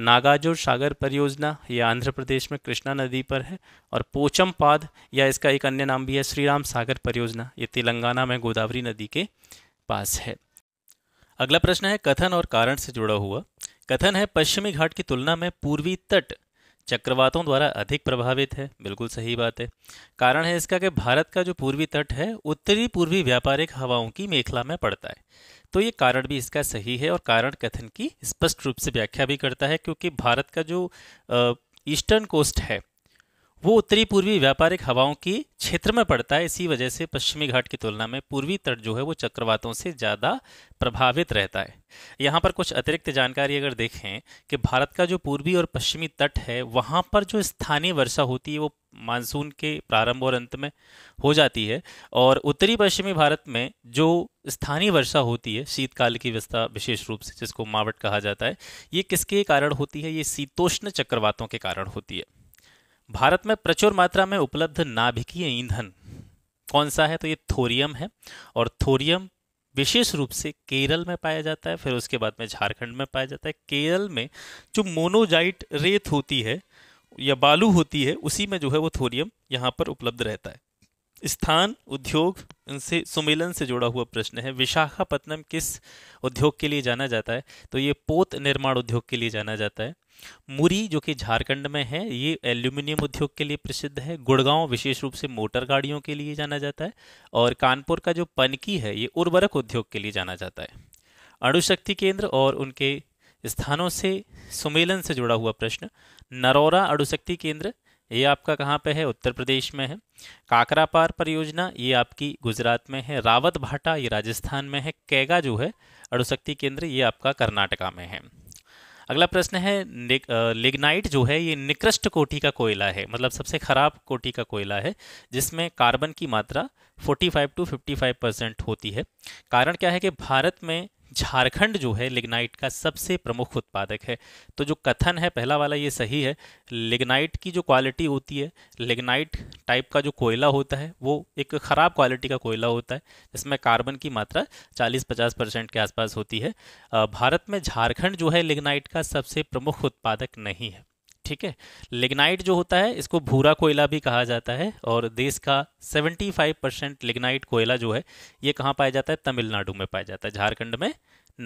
नागाजो सागर परियोजना ये आंध्र प्रदेश में कृष्णा नदी पर है और पोचम पाद या इसका एक अन्य नाम भी है श्रीराम सागर परियोजना ये तेलंगाना में गोदावरी नदी के पास है अगला प्रश्न है कथन और कारण से जुड़ा हुआ कथन है पश्चिमी घाट की तुलना में पूर्वी तट चक्रवातों द्वारा अधिक प्रभावित है बिल्कुल सही बात है कारण है इसका कि भारत का जो पूर्वी तट है उत्तरी पूर्वी व्यापारिक हवाओं की मेखला में पड़ता है तो ये कारण भी इसका सही है और कारण कथन की स्पष्ट रूप से व्याख्या भी करता है क्योंकि भारत का जो ईस्टर्न कोस्ट है वो उत्तरी पूर्वी व्यापारिक हवाओं की क्षेत्र में पड़ता है इसी वजह से पश्चिमी घाट की तुलना में पूर्वी तट जो है वो चक्रवातों से ज़्यादा प्रभावित रहता है यहाँ पर कुछ अतिरिक्त जानकारी अगर देखें कि भारत का जो पूर्वी और पश्चिमी तट है वहाँ पर जो स्थानीय वर्षा होती है वो मानसून के प्रारंभ और अंत में हो जाती है और उत्तरी पश्चिमी भारत में जो स्थानीय वर्षा होती है शीतकाल की व्यवस्था विशेष रूप से जिसको मावट कहा जाता है ये किसके कारण होती है ये शीतोष्ण चक्रवातों के कारण होती है भारत में प्रचुर मात्रा में उपलब्ध नाभिकीय ईंधन कौन सा है तो ये थोरियम है और थोरियम विशेष रूप से केरल में पाया जाता है फिर उसके बाद में झारखंड में पाया जाता है केरल में जो मोनोजाइट रेत होती है या बालू होती है उसी में जो है वो थोरियम यहाँ पर उपलब्ध रहता है स्थान उद्योग इनसे सुमेलन से जुड़ा हुआ प्रश्न है विशाखापत्तनम किस उद्योग के लिए जाना जाता है तो ये पोत निर्माण उद्योग के लिए जाना जाता है मुरी जो कि झारखंड में है ये एल्यूमिनियम उद्योग के लिए प्रसिद्ध है गुड़गांव विशेष रूप से मोटर गाड़ियों के लिए जाना जाता है और कानपुर का जो पनकी है ये उर्वरक उद्योग के लिए जाना जाता है अणुशक्ति केंद्र और उनके स्थानों से सुमेलन से जुड़ा हुआ प्रश्न नरौरा अणुशक्ति केंद्र ये आपका कहाँ पे है उत्तर प्रदेश में है काकरापार परियोजना ये आपकी गुजरात में है रावत भाटा ये राजस्थान में है कैगा जो है अणुशक्ति केंद्र ये आपका कर्नाटका में है अगला प्रश्न है लिग्नाइट जो है ये निकृष्ट कोटि का कोयला है मतलब सबसे खराब कोटि का कोयला है जिसमें कार्बन की मात्रा 45 टू 55 परसेंट होती है कारण क्या है कि भारत में झारखंड जो है लिग्नाइट का सबसे प्रमुख उत्पादक है तो जो कथन है पहला वाला ये सही है लिग्नाइट की जो क्वालिटी होती है लिग्नाइट टाइप का जो कोयला होता है वो एक ख़राब क्वालिटी का कोयला होता है जिसमें कार्बन की मात्रा 40-50 परसेंट के आसपास होती है भारत में झारखंड जो है लिग्नाइट का सबसे प्रमुख उत्पादक नहीं है ठीक है लिग्नाइट जो होता है इसको भूरा कोयला भी कहा जाता है और देश का 75 परसेंट लिग्नाइट कोयला जो है ये कहाँ पाया जाता है तमिलनाडु में पाया जाता है झारखंड में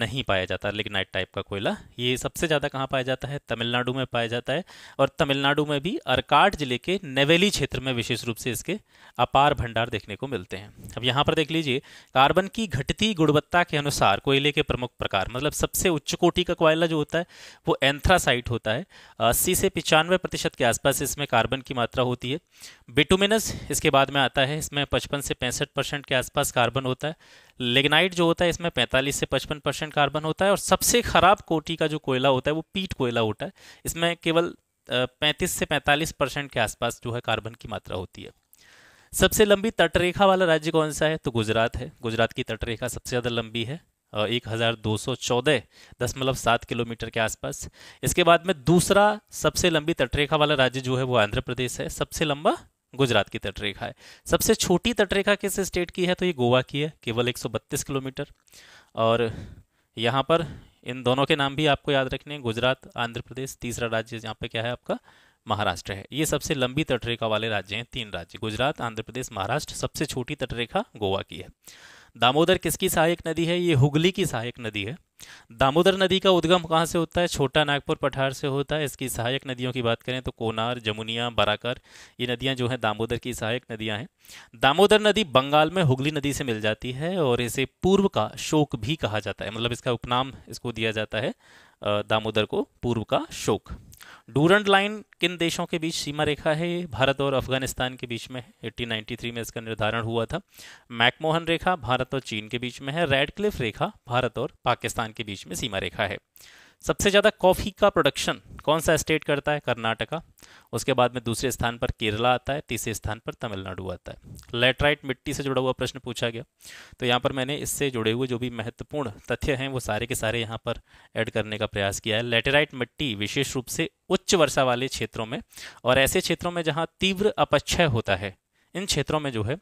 नहीं पाया जाता लिग्नाइट टाइप का कोयला ये सबसे ज़्यादा कहाँ पाया जाता है तमिलनाडु में पाया जाता है और तमिलनाडु में भी अरकाट जिले के नेवेली क्षेत्र में विशेष रूप से इसके अपार भंडार देखने को मिलते हैं अब यहाँ पर देख लीजिए कार्बन की घटती गुणवत्ता के अनुसार कोयले के प्रमुख प्रकार मतलब सबसे उच्च कोटि का कोयला जो होता है वो एंथ्रासाइट होता है अस्सी से पचानवे प्रतिशत के आसपास इसमें कार्बन की मात्रा होती है बिटुमिनस इसके बाद में आता है इसमें पचपन से पैंसठ परसेंट के आसपास कार्बन होता है लेगनाइट जो होता है इसमें 45 से 55 परसेंट कार्बन होता है और सबसे खराब कोटी का जो कोयला होता है वो पीट कोयला होता है इसमें केवल 35 से 45 परसेंट के आसपास जो है कार्बन की मात्रा होती है सबसे लंबी तटरेखा वाला राज्य कौन सा है तो गुजरात है गुजरात की तटरेखा सबसे ज़्यादा लंबी है एक हज़ार दो सौ चौदह दशमलव सात किलोमीटर के आसपास इसके बाद में दूसरा सबसे लंबी तटरेखा वाला राज्य जो है वो आंध्र प्रदेश है सबसे लंबा गुजरात की तटरेखा है सबसे छोटी तटरेखा किस स्टेट की है तो ये गोवा की है केवल 132 किलोमीटर और यहाँ पर इन दोनों के नाम भी आपको याद रखने हैं गुजरात आंध्र प्रदेश तीसरा राज्य यहाँ पे क्या है आपका महाराष्ट्र है ये सबसे लंबी तटरेखा वाले राज्य हैं तीन राज्य गुजरात आंध्र प्रदेश महाराष्ट्र सबसे छोटी तटरेखा गोवा की है दामोदर किसकी सहायक नदी है ये हुगली की सहायक नदी है दामोदर नदी का उद्गम कहाँ से होता है छोटा नागपुर पठार से होता है इसकी सहायक नदियों की बात करें तो कोनार जमुनिया बराकर ये नदियाँ जो हैं दामोदर की सहायक नदियाँ हैं दामोदर नदी बंगाल में हुगली नदी से मिल जाती है और इसे पूर्व का शोक भी कहा जाता है मतलब इसका उपनाम इसको दिया जाता है दामोदर को पूर्व का शोक डूरंट लाइन किन देशों के बीच सीमा रेखा है भारत और अफगानिस्तान के बीच में 1893 में इसका निर्धारण हुआ था मैकमोहन रेखा भारत और चीन के बीच में है रेडक्लिफ रेखा भारत और पाकिस्तान के बीच में सीमा रेखा है सबसे ज़्यादा कॉफ़ी का प्रोडक्शन कौन सा स्टेट करता है कर्नाटका उसके बाद में दूसरे स्थान पर केरला आता है तीसरे स्थान पर तमिलनाडु आता है लेटराइट मिट्टी से जुड़ा हुआ प्रश्न पूछा गया तो यहाँ पर मैंने इससे जुड़े हुए जो भी महत्वपूर्ण तथ्य हैं वो सारे के सारे यहाँ पर ऐड करने का प्रयास किया है लेटेराइट मिट्टी विशेष रूप से उच्च वर्षा वाले क्षेत्रों में और ऐसे क्षेत्रों में जहाँ तीव्र अपक्षय होता है इन क्षेत्रों में जो है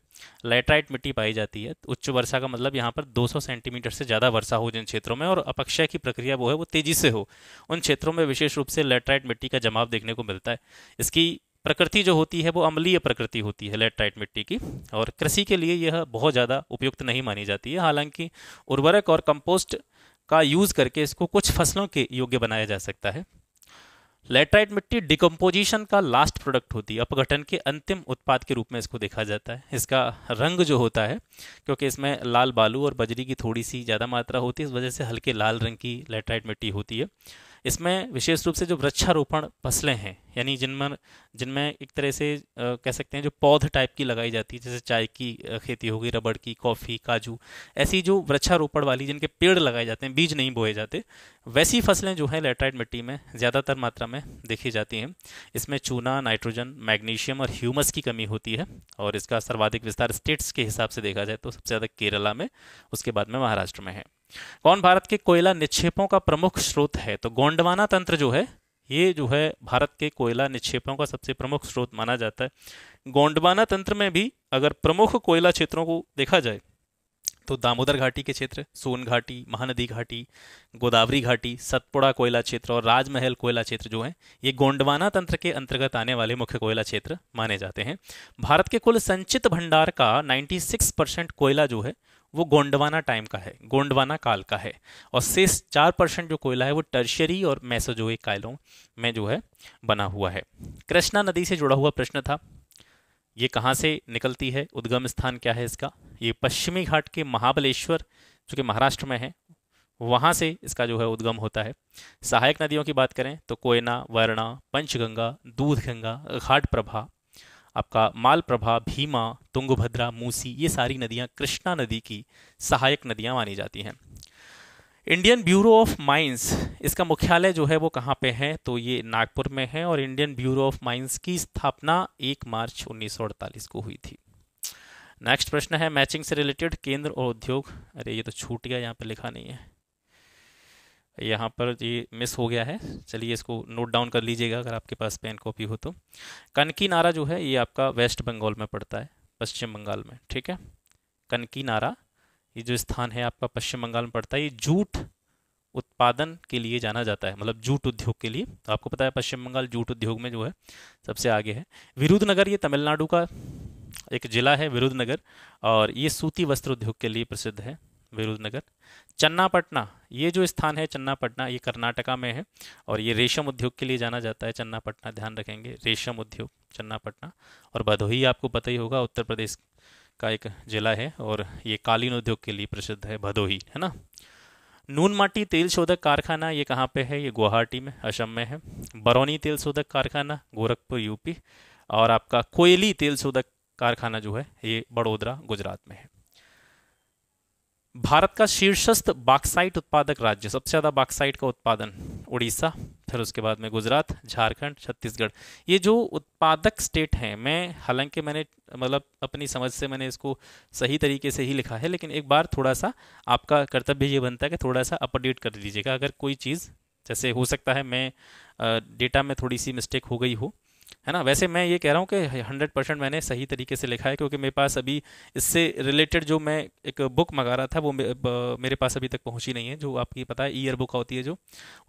लेटराइट मिट्टी पाई जाती है उच्च वर्षा का मतलब यहाँ पर 200 सेंटीमीटर से ज़्यादा वर्षा हो जिन क्षेत्रों में और अपक्षय की प्रक्रिया वो है वो तेज़ी से हो उन क्षेत्रों में विशेष रूप से लेटराइट मिट्टी का जमाव देखने को मिलता है इसकी प्रकृति जो होती है वो अम्लीय प्रकृति होती है लेटराइट मिट्टी की और कृषि के लिए यह बहुत ज़्यादा उपयुक्त नहीं मानी जाती है हालांकि उर्वरक और कंपोस्ट का यूज़ करके इसको कुछ फसलों के योग्य बनाया जा सकता है लेटराइट मिट्टी डिकम्पोजिशन का लास्ट प्रोडक्ट होती है अपघटन के अंतिम उत्पाद के रूप में इसको देखा जाता है इसका रंग जो होता है क्योंकि इसमें लाल बालू और बजरी की थोड़ी सी ज़्यादा मात्रा होती है इस वजह से हल्के लाल रंग की लेटराइट मिट्टी होती है इसमें विशेष रूप से जो वृक्षारोपण फसलें हैं यानी जिनमें जिनमें एक तरह से कह सकते हैं जो पौध टाइप की लगाई जाती है जैसे चाय की खेती होगी रबड़ की कॉफ़ी काजू ऐसी जो वृक्षारोपण वाली जिनके पेड़ लगाए जाते हैं बीज नहीं बोए जाते वैसी फसलें जो है लेटराइट मिट्टी में ज़्यादातर मात्रा में देखी जाती हैं इसमें चूना नाइट्रोजन मैग्नीशियम और ह्यूमस की कमी होती है और इसका सर्वाधिक विस्तार स्टेट्स के हिसाब से देखा जाए तो सबसे ज़्यादा केरला में उसके बाद में महाराष्ट्र में है कौन भारत के कोयला निक्षेपों का प्रमुख स्रोत है तो गोंडवाना तंत्र जो है ये जो है भारत के कोयला निक्षेपों का सबसे प्रमुख स्रोत माना जाता है गोंडवाना तंत्र में भी अगर प्रमुख कोयला क्षेत्रों को देखा जाए तो दामोदर घाटी के क्षेत्र सोन घाटी महानदी घाटी गोदावरी घाटी सतपुड़ा कोयला क्षेत्र और राजमहल कोयला क्षेत्र जो हैं ये गोंडवाना तंत्र के अंतर्गत आने वाले मुख्य कोयला क्षेत्र माने जाते हैं भारत के कुल संचित भंडार का 96 परसेंट कोयला जो है वो गोंडवाना टाइम का है गोंडवाना काल का है और शेष चार परसेंट जो कोयला है वो टर्शरी और मैसोजो कायलों में जो है बना हुआ है कृष्णा नदी से जुड़ा हुआ प्रश्न था ये कहाँ से निकलती है उद्गम स्थान क्या है इसका ये पश्चिमी घाट के महाबलेश्वर जो कि महाराष्ट्र में है वहाँ से इसका जो है उद्गम होता है सहायक नदियों की बात करें तो कोयना वर्णा पंचगंगा गंगा घाट प्रभा आपका मालप्रभा भीमा तुंगभद्रा मूसी ये सारी नदियाँ कृष्णा नदी की सहायक नदियाँ मानी जाती हैं इंडियन ब्यूरो ऑफ माइंस इसका मुख्यालय जो है वो कहाँ पे है तो ये नागपुर में है और इंडियन ब्यूरो ऑफ माइंस की स्थापना 1 मार्च उन्नीस को हुई थी नेक्स्ट प्रश्न है मैचिंग से रिलेटेड केंद्र और उद्योग अरे ये तो छूट गया यहाँ पे लिखा नहीं है यहाँ पर ये मिस हो गया है चलिए इसको नोट डाउन कर लीजिएगा अगर आपके पास पेन कॉपी हो तो कनकी नारा जो है ये आपका वेस्ट बंगाल में पड़ता है पश्चिम बंगाल में ठीक है कनकी नारा ये जो स्थान है आपका पश्चिम बंगाल में पड़ता है ये जूट उत्पादन के लिए जाना जाता है मतलब जूट उद्योग के लिए तो आपको पता है पश्चिम बंगाल जूट उद्योग में जो है सबसे आगे है विरुधनगर ये तमिलनाडु का एक जिला है विरुधनगर और ये सूती वस्त्र उद्योग के लिए प्रसिद्ध है विरुद्धनगर चन्नापटना ये जो स्थान है चन्नापटना ये कर्नाटका में है और ये रेशम उद्योग के लिए जाना जाता है चन्नापटना ध्यान रखेंगे रेशम उद्योग चन्नापटना और भदोही आपको पता ही होगा उत्तर प्रदेश का एक जिला है और ये कालीन उद्योग के लिए प्रसिद्ध है भदोही है ना नून माटी तेल शोधक कारखाना ये कहाँ पे है ये गुवाहाटी में असम में है बरौनी तेल शोधक कारखाना गोरखपुर यूपी और आपका कोयली तेल शोधक कारखाना जो है ये बड़ोदरा गुजरात में है भारत का शीर्षस्थ बाक्साइट उत्पादक राज्य सबसे ज़्यादा बाक्साइट का उत्पादन उड़ीसा फिर उसके बाद में गुजरात झारखंड छत्तीसगढ़ ये जो उत्पादक स्टेट हैं मैं हालांकि मैंने मतलब अपनी समझ से मैंने इसको सही तरीके से ही लिखा है लेकिन एक बार थोड़ा सा आपका कर्तव्य ये बनता है कि थोड़ा सा अपडेट कर दीजिएगा अगर कोई चीज़ जैसे हो सकता है मैं डेटा में थोड़ी सी मिस्टेक हो गई हो है ना वैसे मैं ये कह रहा हूँ कि हंड्रेड परसेंट मैंने सही तरीके से लिखा है क्योंकि मेरे पास अभी इससे रिलेटेड जो मैं एक बुक मंगा रहा था वो मेरे पास अभी तक पहुँची नहीं है जो आपकी पता है ईयर बुक होती है जो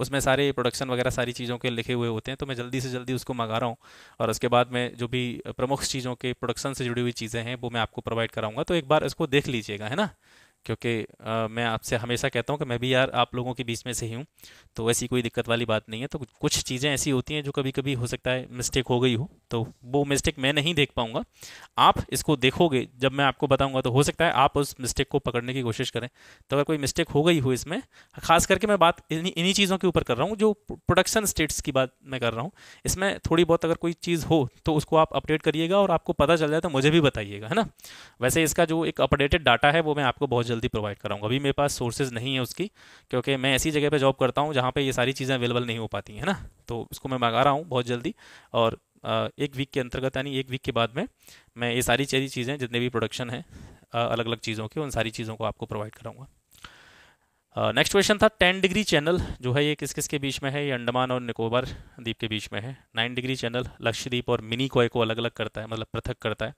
उसमें सारे प्रोडक्शन वगैरह सारी चीज़ों के लिखे हुए होते हैं तो मैं जल्दी से जल्दी उसको मंगा रहा हूँ और उसके बाद मैं जो भी प्रमुख चीज़ों के प्रोडक्शन से जुड़ी हुई चीज़ें हैं वो मैं आपको प्रोवाइड कराऊंगा तो एक बार इसको देख लीजिएगा है ना क्योंकि मैं आपसे हमेशा कहता हूँ कि मैं भी यार आप लोगों के बीच में से ही हूँ तो ऐसी कोई दिक्कत वाली बात नहीं है तो कुछ चीज़ें ऐसी होती हैं जो कभी कभी हो सकता है मिस्टेक हो गई हो तो वो मिस्टेक मैं नहीं देख पाऊंगा आप इसको देखोगे जब मैं आपको बताऊंगा तो हो सकता है आप उस मिस्टेक को पकड़ने की कोशिश करें तो अगर कोई मिस्टेक हो गई हो इसमें खास करके मैं बात इन्हीं इन्हीं चीज़ों के ऊपर कर रहा हूँ जो प्रोडक्शन स्टेट्स की बात मैं कर रहा हूँ इसमें थोड़ी बहुत अगर कोई चीज़ हो तो उसको आप अपडेट करिएगा और आपको पता चल जाए तो मुझे भी बताइएगा है ना वैसे इसका जो एक अपडेटेड डाटा है वो मैं आपको बहुत जल्दी प्रोवाइड कराऊंगा अभी मेरे पास सोर्सेज नहीं है उसकी क्योंकि मैं ऐसी जगह पर जॉब करता हूँ जहाँ पर ये सारी चीज़ें अवेलेबल नहीं हो पाती हैं ना तो इसको मैं मंगा रहा हूँ बहुत जल्दी और एक वीक के अंतर्गत यानी एक वीक के बाद में मैं ये सारी सारी चीज़ें जितने भी प्रोडक्शन हैं अलग अलग चीज़ों के उन सारी चीज़ों को आपको प्रोवाइड कराऊंगा नेक्स्ट क्वेश्चन था टेन डिग्री चैनल जो है ये किस किस के बीच में है ये अंडमान और निकोबार द्वीप के बीच में है नाइन डिग्री चैनल लक्षद्वीप और मिनी कॉय को अलग अलग करता है मतलब पृथक करता है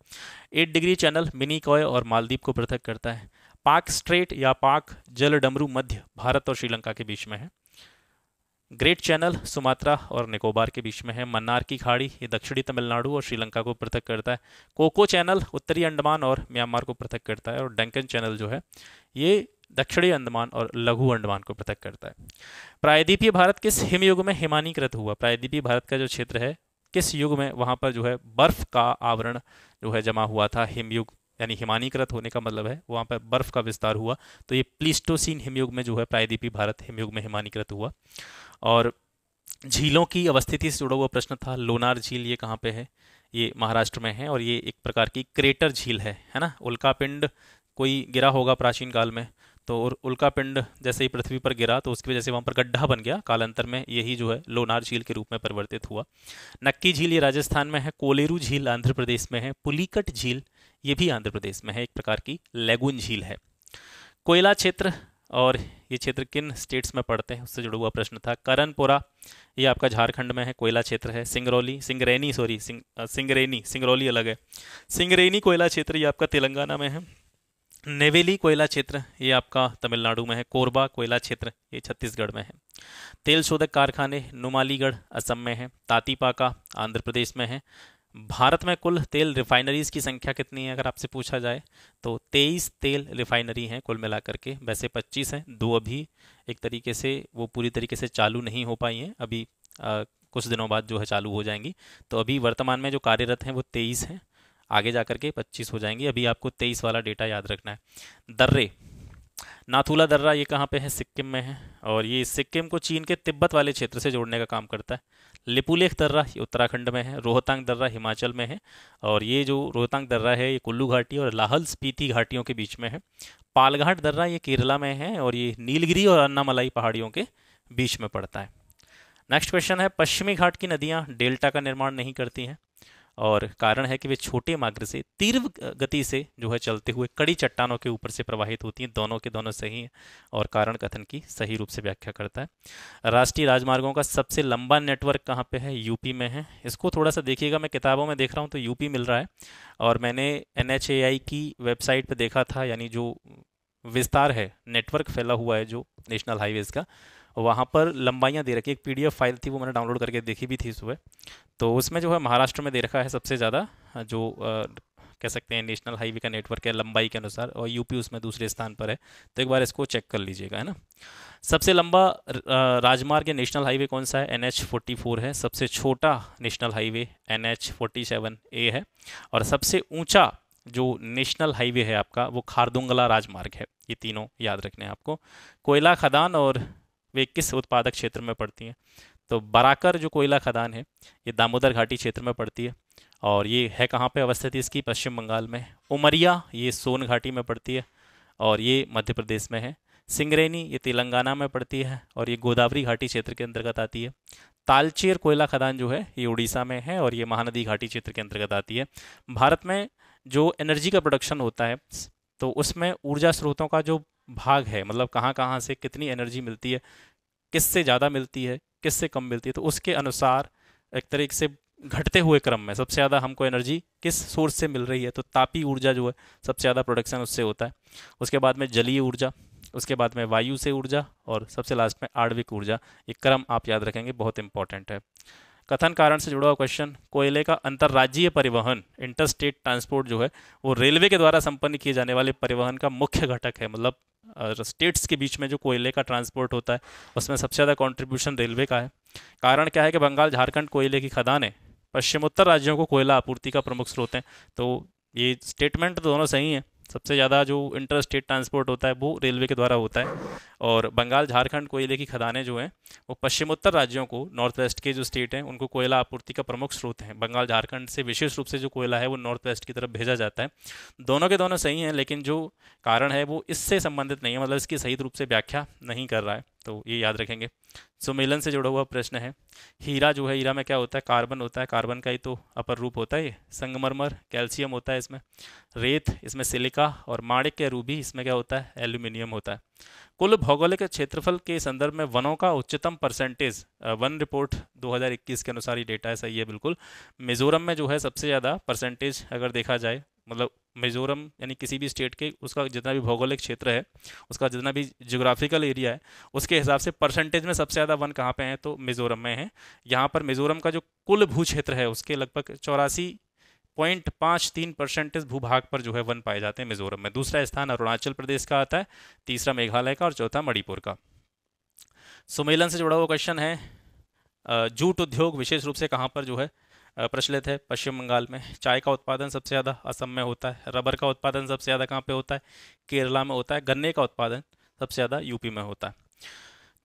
eight degree channel Minicoy और मालदीप को पृथक करता है पाक स्ट्रेट या पाक जल डमरू मध्य भारत और श्रीलंका के बीच में है ग्रेट चैनल सुमात्रा और निकोबार के बीच में है मन्नार की खाड़ी ये दक्षिणी तमिलनाडु और श्रीलंका को पृथक करता है कोको चैनल उत्तरी अंडमान और म्यांमार को पृथक करता है और डंकन चैनल जो है ये दक्षिणी अंडमान और लघु अंडमान को पृथक करता है प्रायद्वीपीय भारत किस हिमयुग में हिमानीकृत हुआ प्रायद्वीपीय भारत का जो क्षेत्र है किस युग में वहाँ पर जो है बर्फ का आवरण जो है जमा हुआ था हिमयुग यानी हिमानीकृत होने का मतलब है वहाँ पर बर्फ का विस्तार हुआ तो ये प्लीस्टोसीन हिमयुग में जो है प्रायद्वीपीय भारत हिमयुग में हिमानीकृत हुआ और झीलों की अवस्थिति से जुड़ा हुआ प्रश्न था लोनार झील ये कहाँ पे है ये महाराष्ट्र में है और ये एक प्रकार की क्रेटर झील है है ना उल्कापिंड कोई गिरा होगा प्राचीन काल में तो और उल्कापिंड जैसे ही पृथ्वी पर गिरा तो उसकी वजह से वहाँ पर गड्ढा बन गया कालांतर में यही जो है लोनार झील के रूप में परिवर्तित हुआ नक्की झील ये राजस्थान में है कोलेरू झील आंध्र प्रदेश में है पुलिकट झील ये भी आंध्र प्रदेश में है एक प्रकार की लेगुन झील है कोयला क्षेत्र और ये क्षेत्र किन स्टेट्स में पड़ते हैं उससे जुड़ा हुआ प्रश्न था करनपुरा ये आपका झारखंड में है कोयला क्षेत्र है सिंगरौली सिंगरेनी सॉरी सिंग सिंगरेनी सिंगरौली अलग है सिंगरेनी कोयला क्षेत्र ये आपका तेलंगाना में है नेवेली कोयला क्षेत्र ये आपका तमिलनाडु में है कोरबा कोयला क्षेत्र ये छत्तीसगढ़ में है तेल शोधक कारखाने नुमालीगढ़ असम में है तातीपाका आंध्र प्रदेश में है भारत में कुल तेल रिफाइनरीज की संख्या कितनी है अगर आपसे पूछा जाए तो 23 तेल रिफाइनरी हैं कुल मिलाकर के वैसे 25 हैं दो अभी एक तरीके से वो पूरी तरीके से चालू नहीं हो पाई हैं अभी आ, कुछ दिनों बाद जो है चालू हो जाएंगी तो अभी वर्तमान में जो कार्यरत हैं वो तेईस हैं आगे जा के पच्चीस हो जाएंगी अभी आपको तेईस वाला डेटा याद रखना है दर्रे नाथूला दर्रा ये कहाँ पे है सिक्किम में है और ये सिक्किम को चीन के तिब्बत वाले क्षेत्र से जोड़ने का काम करता है लिपुलेख दर्रा ये उत्तराखंड में है रोहतांग दर्रा हिमाचल में है और ये जो रोहतांग दर्रा है ये कुल्लू घाटी और लाहल स्पीति घाटियों के बीच में है पालघाट दर्रा ये केरला में है और ये नीलगिरी और अन्नामलाई पहाड़ियों के बीच में पड़ता है नेक्स्ट क्वेश्चन है पश्चिमी घाट की नदियाँ डेल्टा का निर्माण नहीं करती हैं और कारण है कि वे छोटे मार्ग से तीव्र गति से जो है चलते हुए कड़ी चट्टानों के ऊपर से प्रवाहित होती हैं दोनों के दोनों सही हैं और कारण कथन की सही रूप से व्याख्या करता है राष्ट्रीय राजमार्गों का सबसे लंबा नेटवर्क कहाँ पे है यूपी में है इसको थोड़ा सा देखिएगा मैं किताबों में देख रहा हूँ तो यूपी मिल रहा है और मैंने एन की वेबसाइट पर देखा था यानी जो विस्तार है नेटवर्क फैला हुआ है जो नेशनल हाईवेज़ का वहाँ पर लंबाइयाँ दे रखी एक पी फाइल थी वो मैंने डाउनलोड करके देखी भी थी सुबह तो उसमें जो है महाराष्ट्र में दे रखा है सबसे ज़्यादा जो कह सकते हैं नेशनल हाईवे का नेटवर्क है लंबाई के अनुसार और यूपी उसमें दूसरे स्थान पर है तो एक बार इसको चेक कर लीजिएगा है ना सबसे लंबा राजमार्ग या नेशनल हाईवे कौन सा है एन एच फोर्टी फोर है सबसे छोटा national highway N H forty seven A है और सबसे ऊंचा जो नेशनल हाईवे है आपका वो खारदुंगला राजमार्ग है ये तीनों याद रखने हैं आपको कोयला खदान और वे किस उत्पादक क्षेत्र में पड़ती हैं तो बराकर जो कोयला खदान है ये दामोदर घाटी क्षेत्र में पड़ती है और ये है कहाँ पे अवस्थित इसकी पश्चिम बंगाल में उमरिया ये सोन घाटी में पड़ती है और ये मध्य प्रदेश में है सिंगरेनी ये तेलंगाना में पड़ती है और ये गोदावरी घाटी क्षेत्र के अंतर्गत आती है तालचेर कोयला खदान जो है ये उड़ीसा में है और ये महानदी घाटी क्षेत्र के अंतर्गत आती है भारत में जो एनर्जी का प्रोडक्शन होता है तो उसमें ऊर्जा स्रोतों का जो भाग है मतलब कहाँ कहाँ से कितनी एनर्जी मिलती है किससे ज़्यादा मिलती है किससे कम मिलती है तो उसके अनुसार एक तरीके से घटते हुए क्रम में सबसे ज़्यादा हमको एनर्जी किस सोर्स से मिल रही है तो तापी ऊर्जा जो है सबसे ज़्यादा प्रोडक्शन उससे होता है उसके बाद में जलीय ऊर्जा उसके बाद में वायु से ऊर्जा और सबसे लास्ट में आणविक ऊर्जा ये क्रम आप याद रखेंगे बहुत इंपॉर्टेंट है कथन कारण से जुड़ा हुआ क्वेश्चन कोयले का अंतर्राज्यीय परिवहन इंटर स्टेट ट्रांसपोर्ट जो है वो रेलवे के द्वारा संपन्न किए जाने वाले परिवहन का मुख्य घटक है मतलब स्टेट्स के बीच में जो कोयले का ट्रांसपोर्ट होता है उसमें सबसे ज़्यादा कॉन्ट्रीब्यूशन रेलवे का है कारण क्या है कि बंगाल झारखंड कोयले की खदान है पश्चिमोत्तर राज्यों को कोयला आपूर्ति का प्रमुख स्रोत है तो ये स्टेटमेंट तो दोनों सही हैं सबसे ज़्यादा जो इंटर स्टेट ट्रांसपोर्ट होता है वो रेलवे के द्वारा होता है और बंगाल झारखंड कोयले की खदानें जो हैं वो पश्चिमोत्तर राज्यों को नॉर्थ वेस्ट के जो स्टेट हैं उनको कोयला आपूर्ति का प्रमुख स्रोत हैं बंगाल झारखंड से विशेष रूप से जो कोयला है वो नॉर्थ वेस्ट की तरफ भेजा जाता है दोनों के दोनों सही हैं लेकिन जो कारण है वो इससे संबंधित नहीं है मतलब इसकी सही रूप से व्याख्या नहीं कर रहा है तो ये याद रखेंगे सुमेलन से जुड़ा हुआ प्रश्न है हीरा जो है हीरा में क्या होता है कार्बन होता है कार्बन का ही तो अपर रूप होता है संगमरमर कैल्शियम होता है इसमें रेत इसमें सिलिका और माणिक के रूबी इसमें क्या होता है एल्यूमिनियम होता है कुल भौगोलिक क्षेत्रफल के संदर्भ में वनों का उच्चतम परसेंटेज वन रिपोर्ट 2021 के अनुसार ही डेटा है सही है बिल्कुल मिजोरम में जो है सबसे ज़्यादा परसेंटेज अगर देखा जाए मतलब मिजोरम यानी किसी भी स्टेट के उसका जितना भी भौगोलिक क्षेत्र है उसका जितना भी जोग्राफिकल एरिया है उसके हिसाब से परसेंटेज में सबसे ज़्यादा वन कहाँ पे हैं तो मिजोरम में है यहाँ पर मिजोरम का जो कुल भू क्षेत्र है उसके लगभग चौरासी पॉइंट पाँच तीन परसेंटेज भूभाग पर जो है वन पाए जाते हैं मिजोरम में दूसरा स्थान अरुणाचल प्रदेश का आता है तीसरा मेघालय का और चौथा मणिपुर का सुमेलन से जुड़ा हुआ क्वेश्चन है जूट उद्योग विशेष रूप से कहाँ पर जो है प्रचलित है पश्चिम बंगाल में चाय का उत्पादन सबसे ज़्यादा असम में होता है रबर का उत्पादन सबसे ज़्यादा कहाँ पे होता है केरला में होता है गन्ने का उत्पादन सबसे ज़्यादा यूपी में होता है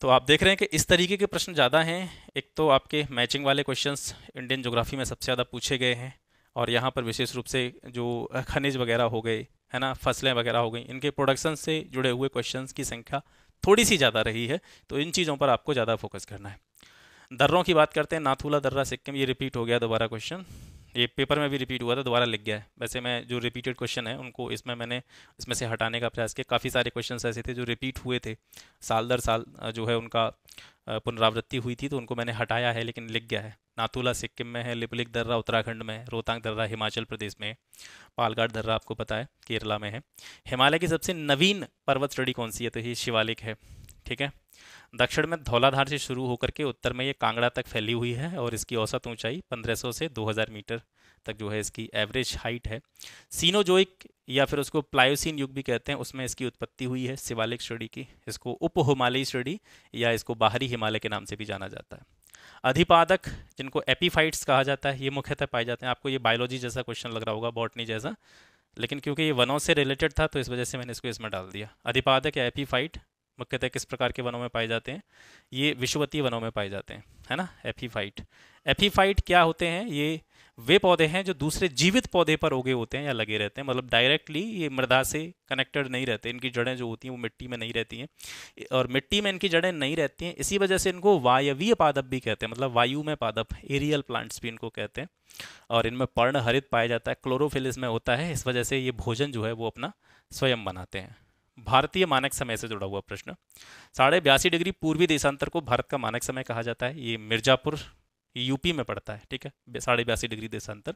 तो आप देख रहे हैं कि इस तरीके के प्रश्न ज़्यादा हैं एक तो आपके मैचिंग वाले क्वेश्चंस इंडियन जोग्राफी में सबसे ज़्यादा पूछे गए हैं और यहाँ पर विशेष रूप से जो खनिज वगैरह हो गए है ना फसलें वगैरह हो गई इनके प्रोडक्शन से जुड़े हुए क्वेश्चंस की संख्या थोड़ी सी ज़्यादा रही है तो इन चीज़ों पर आपको ज़्यादा फोकस करना है दर्रों की बात करते हैं नाथूला दर्रा सिक्किम ये रिपीट हो गया दोबारा क्वेश्चन ये पेपर में भी रिपीट हुआ था दोबारा लिख गया है वैसे मैं जो रिपीटेड क्वेश्चन है उनको इसमें मैंने इसमें से हटाने का प्रयास किया काफ़ी सारे क्वेश्चन ऐसे थे जो रिपीट हुए थे साल दर साल जो है उनका पुनरावृत्ति हुई थी तो उनको मैंने हटाया है लेकिन लिख गया है नाथुला सिक्किम में है लिपलिक दर्रा उत्तराखंड में है रोहतांग दर्रा हिमाचल प्रदेश में है पालघाट दर्रा आपको पता है केरला में है हिमालय की सबसे नवीन पर्वत श्रेणी कौन सी है तो ये शिवालिक है ठीक है दक्षिण में धौलाधार से शुरू होकर के उत्तर में ये कांगड़ा तक फैली हुई है और इसकी औसत ऊंचाई 1500 से 2000 मीटर तक जो है इसकी एवरेज हाइट है सीनोजोइक या फिर उसको प्लायोसिन युग भी कहते हैं उसमें इसकी उत्पत्ति हुई है शिवालिक श्रेणी की इसको उप हिमालयी श्रेणी या इसको बाहरी हिमालय के नाम से भी जाना जाता है अधिपादक जिनको एपीफाइट्स कहा जाता है ये मुख्यतः पाए जाते हैं आपको ये बायोलॉजी जैसा क्वेश्चन लग रहा होगा बॉटनी जैसा लेकिन क्योंकि ये वनों से रिलेटेड था तो इस वजह से मैंने इसको इसमें डाल दिया अधिपादक या एपीफाइट मुख्यतः किस प्रकार के वनों में पाए जाते हैं ये विश्ववतीय वनों में पाए जाते हैं है ना एफीफाइट एफीफाइट क्या होते हैं ये वे पौधे हैं जो दूसरे जीवित पौधे पर उगे होते हैं या लगे रहते हैं मतलब डायरेक्टली ये मृदा से कनेक्टेड नहीं रहते इनकी जड़ें जो होती हैं वो मिट्टी में नहीं रहती हैं और मिट्टी में इनकी जड़ें नहीं रहती हैं इसी वजह से इनको वायवीय पादप भी कहते हैं मतलब वायु में पादप एरियल प्लांट्स भी इनको कहते हैं और इनमें पर्ण हरित पाया जाता है क्लोरोफिल इसमें होता है इस वजह से ये भोजन जो है वो अपना स्वयं बनाते हैं भारतीय मानक समय से जुड़ा हुआ प्रश्न साढ़े बयासी डिग्री पूर्वी देशांतर को भारत का मानक समय कहा जाता है ये मिर्जापुर यूपी में पड़ता है ठीक है साढ़े बयासी डिग्री देशांतर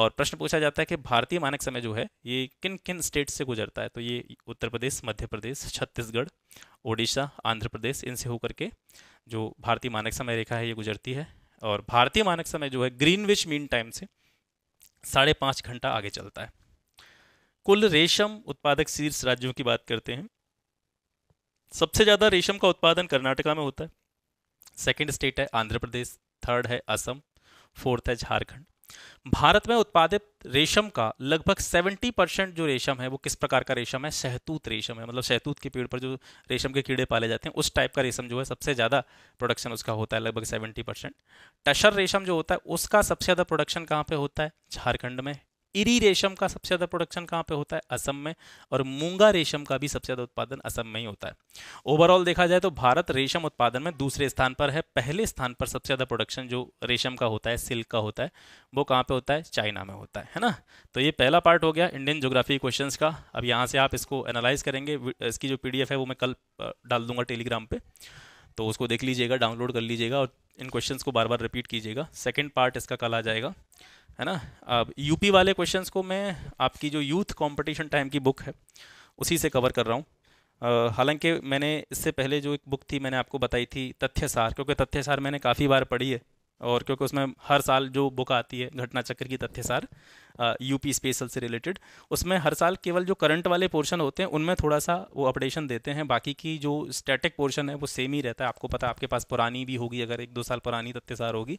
और प्रश्न पूछा जाता है कि भारतीय मानक समय जो है ये किन किन स्टेट से गुजरता है तो ये उत्तर प्रदेश मध्य प्रदेश छत्तीसगढ़ ओडिशा आंध्र प्रदेश इनसे होकर के जो भारतीय मानक समय रेखा है ये गुजरती है और भारतीय मानक समय जो है ग्रीनविच मीन टाइम से साढ़े पाँच घंटा आगे चलता है कुल रेशम उत्पादक शीर्ष राज्यों की बात करते हैं सबसे ज़्यादा रेशम का उत्पादन कर्नाटका में होता है सेकंड स्टेट है आंध्र प्रदेश थर्ड है असम फोर्थ है झारखंड भारत में उत्पादित रेशम का लगभग 70 परसेंट जो रेशम है वो किस प्रकार का रेशम है शहतूत रेशम है मतलब शहतूत के पेड़ पर जो रेशम के कीड़े पाले जाते हैं उस टाइप का रेशम जो है सबसे ज़्यादा प्रोडक्शन उसका होता है लगभग 70 परसेंट टशर रेशम जो होता है उसका सबसे ज़्यादा प्रोडक्शन कहाँ पे होता है झारखंड में इरी रेशम का सबसे ज़्यादा प्रोडक्शन कहाँ पे होता है असम में और मूंगा रेशम का भी सबसे ज़्यादा उत्पादन असम में ही होता है ओवरऑल देखा जाए तो भारत रेशम उत्पादन में दूसरे स्थान पर है पहले स्थान पर सबसे ज़्यादा प्रोडक्शन जो रेशम का होता है सिल्क का होता है वो कहाँ पर होता है चाइना में होता है है ना तो ये पहला पार्ट हो गया इंडियन जोग्राफी क्वेश्चन का अब यहाँ से आप इसको एनालाइज करेंगे इसकी जो पी है वो मैं कल डाल दूंगा टेलीग्राम पर तो उसको देख लीजिएगा डाउनलोड कर लीजिएगा और इन क्वेश्चन को बार बार रिपीट कीजिएगा सेकेंड पार्ट इसका कल आ जाएगा है ना अब यूपी वाले क्वेश्चंस को मैं आपकी जो यूथ कंपटीशन टाइम की बुक है उसी से कवर कर रहा हूँ हालांकि मैंने इससे पहले जो एक बुक थी मैंने आपको बताई थी तथ्यसार क्योंकि तथ्यसार मैंने काफ़ी बार पढ़ी है और क्योंकि उसमें हर साल जो बुक आती है घटना चक्र की तथ्यसार यूपी स्पेशल से रिलेटेड उसमें हर साल केवल जो करंट वाले पोर्शन होते हैं उनमें थोड़ा सा वो अपडेशन देते हैं बाकी की जो स्टैटिक पोर्शन है वो सेम ही रहता है आपको पता आपके पास पुरानी भी होगी अगर एक दो साल पुरानी तथ्यसार होगी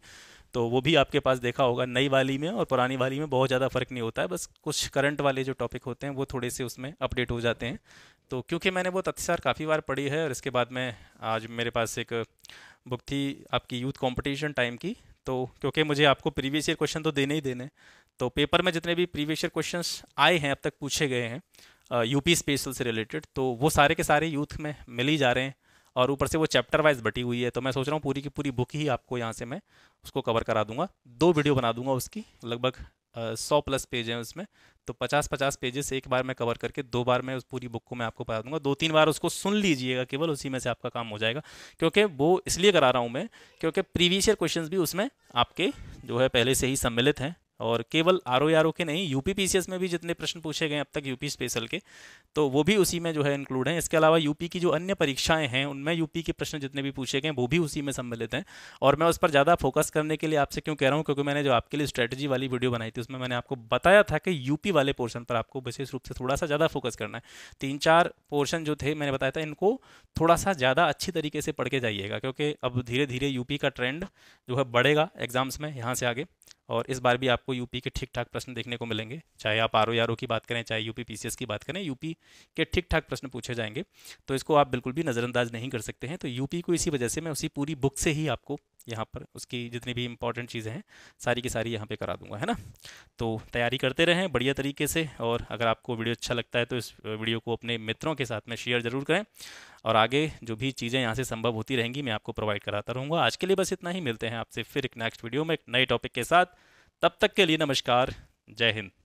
तो वो भी आपके पास देखा होगा नई वाली में और पुरानी वाली में बहुत ज़्यादा फ़र्क नहीं होता है बस कुछ करंट वाले जो टॉपिक होते हैं वो थोड़े से उसमें अपडेट हो जाते हैं तो क्योंकि मैंने वो तत्सार काफ़ी बार पढ़ी है और इसके बाद में आज मेरे पास एक बुक थी आपकी यूथ कंपटीशन टाइम की तो क्योंकि मुझे आपको प्रीवियस ईयर क्वेश्चन तो देने ही देने तो पेपर में जितने भी प्रीवियस ईयर क्वेश्चन आए हैं अब तक पूछे गए हैं यूपी स्पेशल से रिलेटेड तो वो सारे के सारे यूथ में मिल ही जा रहे हैं और ऊपर से वो चैप्टर वाइज बटी हुई है तो मैं सोच रहा हूँ पूरी की पूरी बुक ही आपको यहाँ से मैं उसको कवर करा दूंगा दो वीडियो बना दूंगा उसकी लगभग सौ प्लस पेज हैं उसमें तो पचास पचास पेजेस एक बार मैं कवर करके दो बार मैं उस पूरी बुक को मैं आपको पढ़ा दूंगा दो तीन बार उसको सुन लीजिएगा केवल उसी में से आपका काम हो जाएगा क्योंकि वो इसलिए करा रहा हूँ मैं क्योंकि प्रीवियस ईयर क्वेश्चन भी उसमें आपके जो है पहले से ही सम्मिलित हैं और केवल आर ओ आर ओ के नहीं यूपी पी सी एस में भी जितने प्रश्न पूछे गए अब तक यूपी स्पेशल के तो वो भी उसी में जो है इंक्लूड हैं इसके अलावा यूपी की जो अन्य परीक्षाएं हैं उनमें यूपी के प्रश्न जितने भी पूछे गए वो भी उसी में सम्मिलित हैं और मैं उस पर ज़्यादा फोकस करने के लिए आपसे क्यों कह रहा हूँ क्योंकि मैंने जो आपके लिए स्ट्रैटेजी वाली वीडियो बनाई थी उसमें मैंने आपको बताया था कि यूपी वाले पोर्शन पर आपको विशेष रूप से थोड़ा सा ज़्यादा फोकस करना है तीन चार पोर्शन जो थे मैंने बताया था इनको थोड़ा सा ज़्यादा अच्छी तरीके से पढ़ के जाइएगा क्योंकि अब धीरे धीरे यूपी का ट्रेंड जो है बढ़ेगा एग्जाम्स में यहाँ से आगे और इस बार भी आपको यूपी के ठीक ठाक प्रश्न देखने को मिलेंगे चाहे आप आर ओ आर ओ की बात करें चाहे यूपी पीसीएस की बात करें यूपी के ठीक ठाक प्रश्न पूछे जाएंगे तो इसको आप बिल्कुल भी नज़रअंदाज नहीं कर सकते हैं तो यूपी को इसी वजह से मैं उसी पूरी बुक से ही आपको यहाँ पर उसकी जितनी भी इंपॉर्टेंट चीज़ें हैं सारी की सारी यहाँ पे करा दूंगा है ना तो तैयारी करते रहें बढ़िया तरीके से और अगर आपको वीडियो अच्छा लगता है तो इस वीडियो को अपने मित्रों के साथ में शेयर ज़रूर करें और आगे जो भी चीज़ें यहाँ से संभव होती रहेंगी मैं आपको प्रोवाइड कराता रहूँगा आज के लिए बस इतना ही मिलते हैं आपसे फिर एक नेक्स्ट वीडियो में एक नए टॉपिक के साथ तब तक के लिए नमस्कार जय हिंद